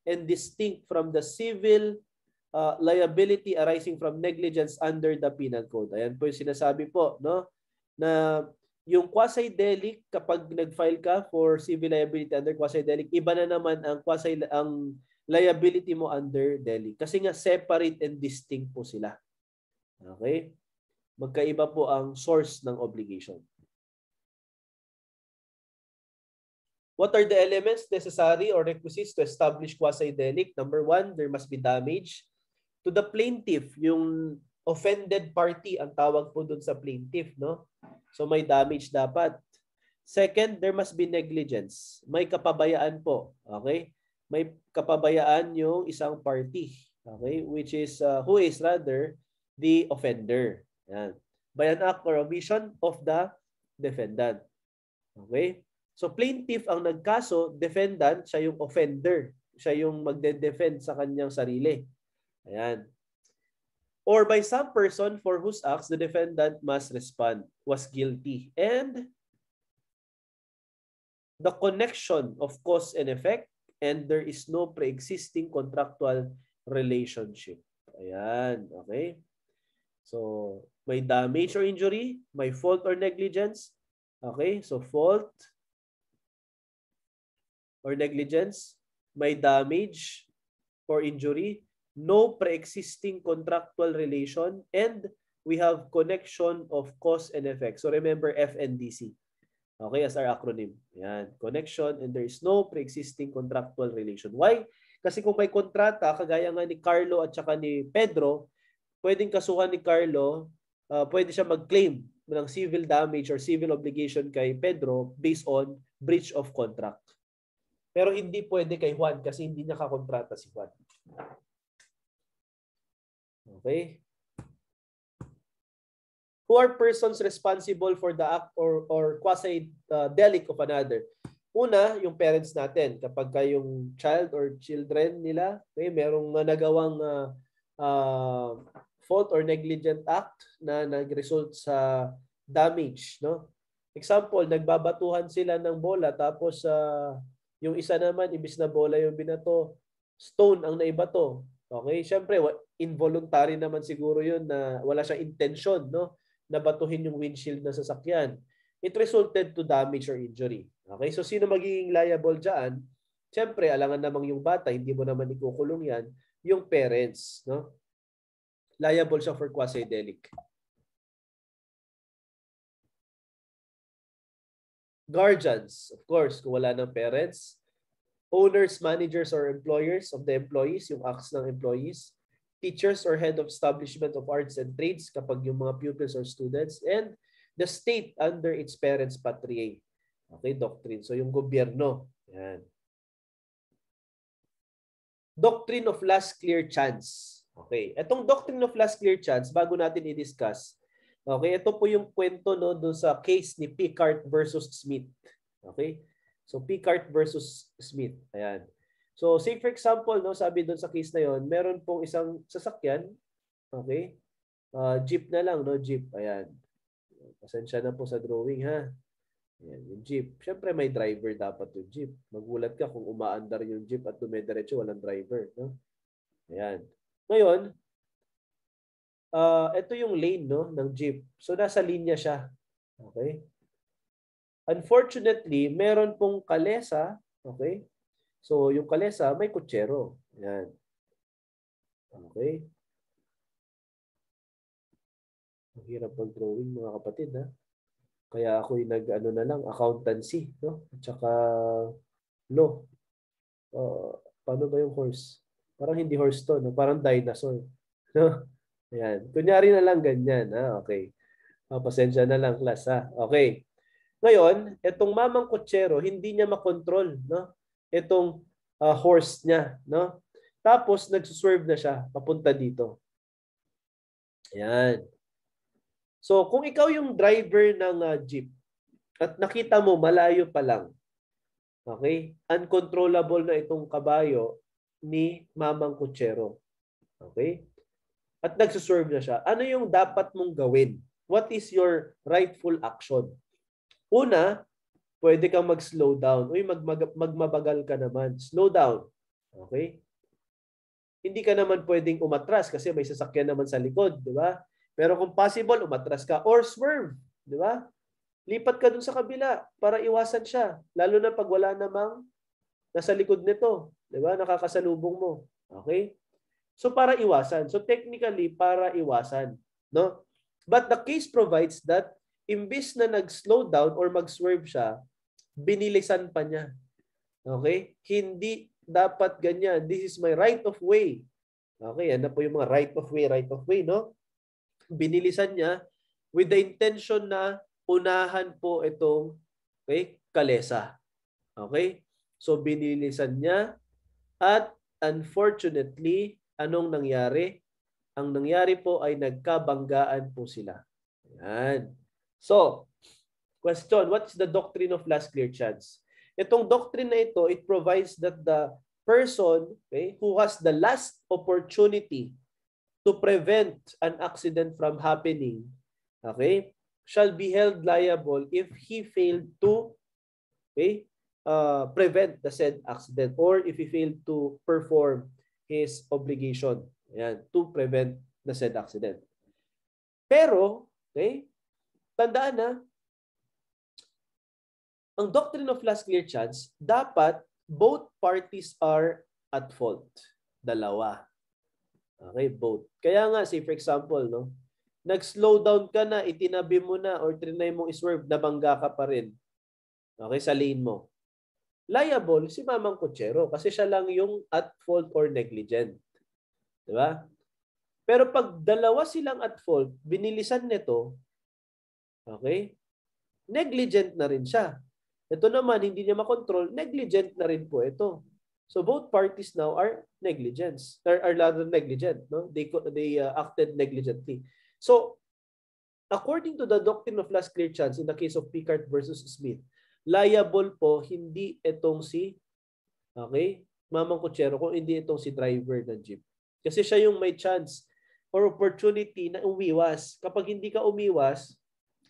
and distinct from the civil uh, liability arising from negligence under the penal code. Ayan po yung sinasabi po, no? Na yung quasi delict kapag nag-file ka for civil liability under quasi delict, iba na naman ang quasi ang liability mo under delict. kasi nga separate and distinct po sila. Okay? Magkaiba po ang source ng obligation. What are the elements necessary or requisites to establish quasi delict? Number one, there must be damage to the plaintiff, yung offended party ang tawag po doon sa plaintiff, no? So may damage dapat. Second, there must be negligence. May kapabayaan po, okay? May kapabayaan yung isang party, okay? Which is uh, who is rather the offender. Yan. By an act or omission of the defendant. Okay? So plaintiff ang nagkaso, defendant siya yung offender. Siya yung magde-defend sa kanyang sarili. Ayan. Or by some person for whose acts the defendant must respond was guilty. And the connection of cause and effect and there is no pre-existing contractual relationship. Ayan. Okay? So, may damage or injury, may fault or negligence. Okay? So, fault or negligence, may damage or injury, no pre-existing contractual relation, and we have connection of cause and effect. So remember FNDC. Okay, as our acronym. Yan, connection and there is no pre-existing contractual relation. Why? Kasi kung may kontrata, kagaya nga ni Carlo at saka ni Pedro, pwedeng kasuhan ni Carlo, uh, pwede siya mag-claim ng civil damage or civil obligation kay Pedro based on breach of contract. Pero hindi pwede kay Juan kasi hindi niya kakontrata si Juan. Okay? Who are persons responsible for the act or, or quasi-delic uh, of another? Una, yung parents natin. Kapag ka yung child or children nila, okay, merong uh, nagawang uh, uh, fault or negligent act na nag-result sa damage. No? Example, nagbabatuhan sila ng bola tapos uh, yung isa naman, ibis na bola yung binato, stone ang naibato. Okay, syempre involuntary naman siguro 'yun na wala siyang intention, no, na batuhin yung windshield ng sasakyan. It resulted to damage or injury. Okay, so sino magiging liable diyan? Syempre, alangan namang yung bata, hindi mo naman ikukulong 'yan, yung parents, no? Liable siya for quasi-delic. Guardians, of course, kung wala ng parents, owners, managers, or employers of the employees, yung acts ng employees, teachers or head of establishment of arts and trades kapag yung mga pupils or students, and the state under its parents patriae. Okay, doctrine. So yung gobyerno. Yan. Doctrine of last clear chance. Okay, etong doctrine of last clear chance, bago natin i-discuss, okay, ito po yung kwento no, doon sa case ni Picard versus Smith. Okay, So Picard versus Smith. Ayan. So say for example, no, sabi doon sa case na 'yon, meron pong isang sasakyan, okay? Uh, jeep na lang, no, jeep. Ayan. Pasensya na po sa drawing ha. Ayan, yung jeep. Siyempre may driver dapat yung jeep. Magulat ka kung umaandar yung jeep at dumediretso walang driver, no? Ayan. Ngayon, uh, ah, ito yung lane no ng jeep. So nasa linya siya. Okay? Unfortunately, meron pong kalesa, okay? So, yung kalesa may kutsero. Yan. Okay. Ang hirap mag-drawing mga kapatid ha. Kaya ako'y nag-ano na lang, accountancy, no? At saka law. Uh, paano ba yung horse? Parang hindi horse to, no? Parang dinosaur. No? Ayan. Kunyari na lang ganyan, ha? Okay. Uh, pasensya na lang, class, ha? Okay. Ngayon, itong mamang kutsero, hindi niya makontrol, no? Itong uh, horse niya, no? Tapos nagsuswerve na siya papunta dito. Ayan. So, kung ikaw yung driver ng uh, jeep at nakita mo malayo pa lang, okay? Uncontrollable na itong kabayo ni mamang kutsero. Okay? At nagsuserve na siya. Ano yung dapat mong gawin? What is your rightful action? Una, pwede kang mag-slow down. Uy, magmag- magmabagal ka naman. Slow down. Okay? Hindi ka naman pwedeng umatras kasi may sasakyan naman sa likod, di ba? Pero kung possible, umatras ka or swerve, di ba? Lipat ka dun sa kabila para iwasan siya. Lalo na pag wala namang nasa likod nito, di ba? Nakakasalubong mo. Okay? So para iwasan. So technically para iwasan, no? But the case provides that imbis na nag-slow down or mag-swerve siya, binilisan pa niya. Okay? Hindi dapat ganyan. This is my right of way. Okay, ano po yung mga right of way, right of way, no? Binilisan niya with the intention na unahan po itong okay, kalesa. Okay? So binilisan niya at unfortunately, anong nangyari? Ang nangyari po ay nagkabanggaan po sila. Yan. So, question, what is the doctrine of last clear chance? Itong doctrine na ito, it provides that the person okay, who has the last opportunity to prevent an accident from happening, okay, shall be held liable if he failed to okay, uh, prevent the said accident or if he failed to perform his obligation yan, to prevent the said accident. Pero, okay, tandaan na, ang doctrine of last clear chance, dapat both parties are at fault. Dalawa. Okay, both. Kaya nga, say for example, no, nag-slow down ka na, itinabi mo na, or trinay mong iswerve, nabangga ka pa rin. Okay, sa lane mo. Liable si Mamang Kutsero kasi siya lang yung at fault or negligent. Di ba? Pero pag dalawa silang at fault, binilisan nito, Okay? Negligent na rin siya. Ito naman, hindi niya makontrol, negligent na rin po ito. So both parties now are negligence, or are rather negligent. No? They, they uh, acted negligently. So according to the doctrine of last clear chance in the case of Picard versus Smith, liable po hindi itong si okay, Mamang Kutsero kung hindi itong si driver ng jeep. Kasi siya yung may chance or opportunity na umiwas. Kapag hindi ka umiwas,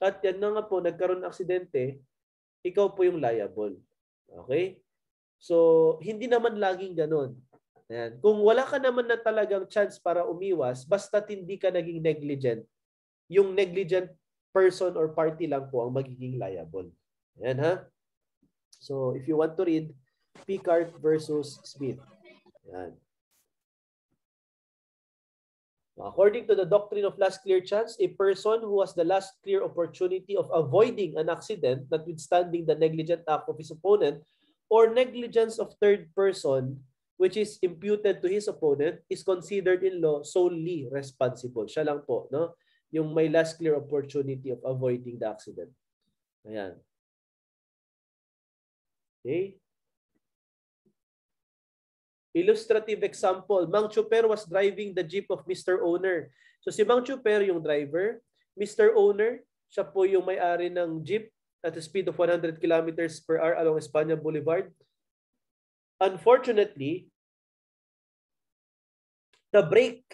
at yan na nga po, nagkaroon ng aksidente, ikaw po yung liable. Okay? So, hindi naman laging ganun. Ayan. Kung wala ka naman na talagang chance para umiwas, basta hindi ka naging negligent, yung negligent person or party lang po ang magiging liable. Ayan ha? So, if you want to read, Picard versus Smith. Ayan. According to the doctrine of last clear chance, a person who has the last clear opportunity of avoiding an accident notwithstanding the negligent act of his opponent or negligence of third person which is imputed to his opponent is considered in law solely responsible. Siya lang po, no? Yung may last clear opportunity of avoiding the accident. Ayan. Okay? Illustrative example, Mang Chuper was driving the jeep of Mr. Owner. So si Mang Chuper yung driver, Mr. Owner, siya po yung may-ari ng jeep at a speed of 100 kilometers per hour along Espanya Boulevard. Unfortunately, the brake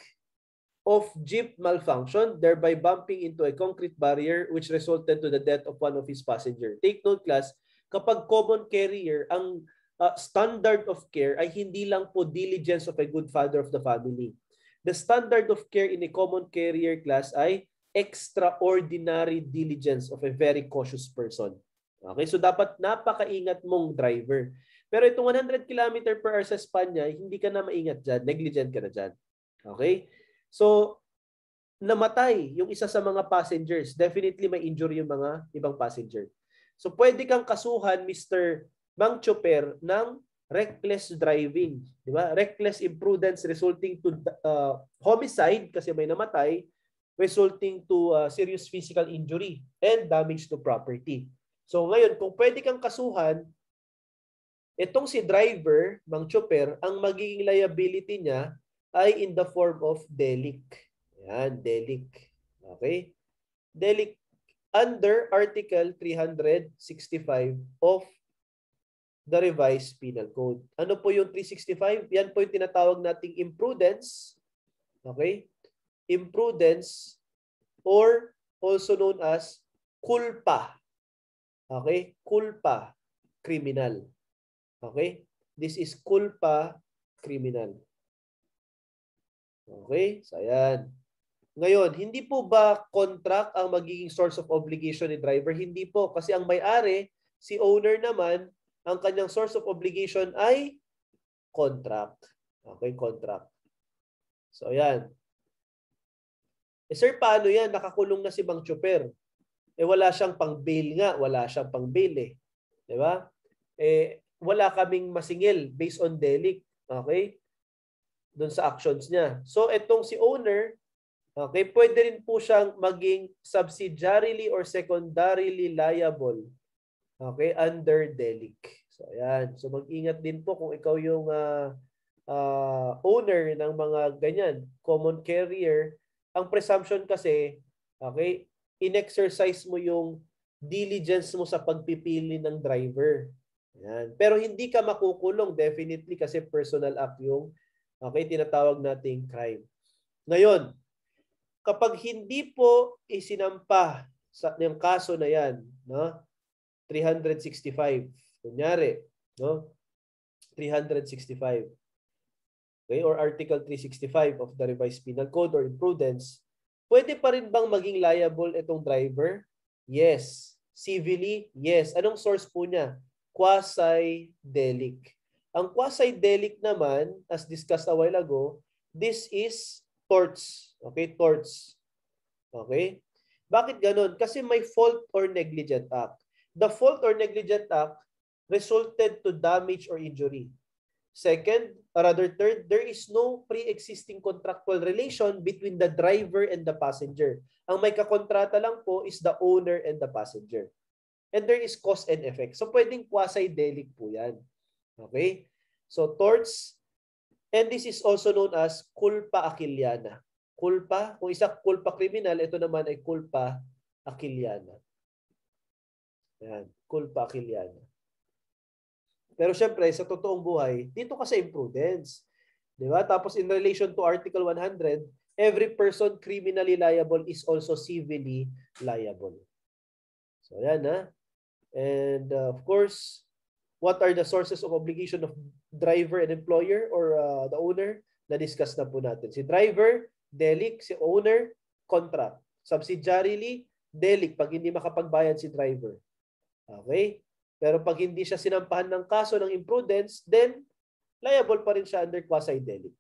of jeep malfunctioned, thereby bumping into a concrete barrier which resulted to the death of one of his passenger. Take note class, kapag common carrier, ang uh, standard of care ay hindi lang po diligence of a good father of the family. The standard of care in a common carrier class ay extraordinary diligence of a very cautious person. Okay, so dapat napakaingat mong driver. Pero itong 100 km per hour sa Espanya, hindi ka na maingat dyan. Negligent ka na dyan. Okay? So, namatay yung isa sa mga passengers. Definitely may injury yung mga ibang passenger. So, pwede kang kasuhan, Mr. Mang Chopper ng reckless driving, di ba? Reckless imprudence resulting to uh, homicide kasi may namatay resulting to uh, serious physical injury and damage to property. So ngayon, kung pwede kang kasuhan, itong si driver, Mang Chopper, ang magiging liability niya ay in the form of delict. Yan, delict. Okay? Delict under Article 365 of the revised penal code. Ano po yung 365? Yan po yung tinatawag nating imprudence. Okay? Imprudence or also known as culpa. Okay? Culpa criminal. Okay? This is culpa criminal. Okay? So ayan. Ngayon, hindi po ba contract ang magiging source of obligation ni driver? Hindi po kasi ang may-ari, si owner naman ang kanyang source of obligation ay contract. Okay, contract. So, ayan. Eh sir, paano yan? Nakakulong na si Bang Chuper. Eh wala siyang pang bail nga. Wala siyang pang bail eh. Di ba? Eh wala kaming masingil based on delict. Okay? Doon sa actions niya. So itong si owner, okay, pwede rin po siyang maging subsidiarily or secondarily liable okay, under delict. So ayan, so mag-ingat din po kung ikaw yung uh, uh, owner ng mga ganyan, common carrier, ang presumption kasi, okay, inexercise mo yung diligence mo sa pagpipili ng driver. Ayan. Pero hindi ka makukulong definitely kasi personal act yung okay, tinatawag nating crime. Ngayon, kapag hindi po isinampa sa yung kaso na yan, no? 365 Kunyari, no? 365. Okay, or Article 365 of the Revised Penal Code or Imprudence, pwede pa rin bang maging liable itong driver? Yes. Civilly? Yes. Anong source po niya? Quasi-delic. Ang quasi-delic naman, as discussed a while ago, this is torts. Okay, torts. Okay? Bakit ganun? Kasi may fault or negligent act. The fault or negligent act resulted to damage or injury. Second, or rather third, there is no pre-existing contractual relation between the driver and the passenger. Ang may kakontrata lang po is the owner and the passenger. And there is cause and effect. So pwedeng quasi delict po yan. Okay? So torts, and this is also known as culpa aquiliana. Culpa, kung isa culpa criminal, ito naman ay culpa aquiliana. Yan, culpa aquiliana. Pero syempre, sa totoong buhay, dito kasi imprudence. Di ba? Tapos in relation to Article 100, every person criminally liable is also civilly liable. So yan ha. And uh, of course, what are the sources of obligation of driver and employer or uh, the owner? Na-discuss na po natin. Si driver, delict. Si owner, contract. Subsidiarily, delict pag hindi makapagbayad si driver. Okay? Pero pag hindi siya sinampahan ng kaso ng imprudence, then liable pa rin siya under quasi-delic.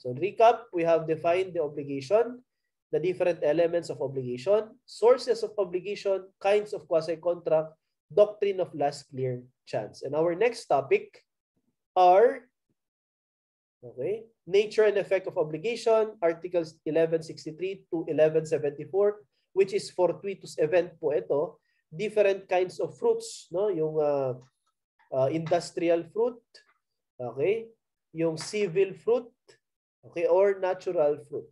So recap, we have defined the obligation, the different elements of obligation, sources of obligation, kinds of quasi-contract, doctrine of last clear chance. And our next topic are okay, nature and effect of obligation, Articles 1163 to 1174, which is fortuitous event po ito different kinds of fruits, no? Yung uh, uh, industrial fruit, okay? Yung civil fruit, okay, or natural fruit.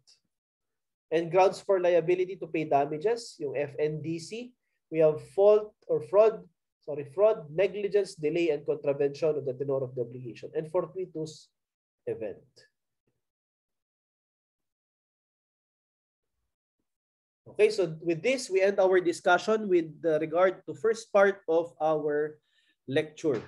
And grounds for liability to pay damages, yung FNDC, we have fault or fraud, sorry, fraud, negligence, delay, and contravention of the tenor of the obligation, and fortuitous event. Okay, so with this, we end our discussion with regard to first part of our lecture.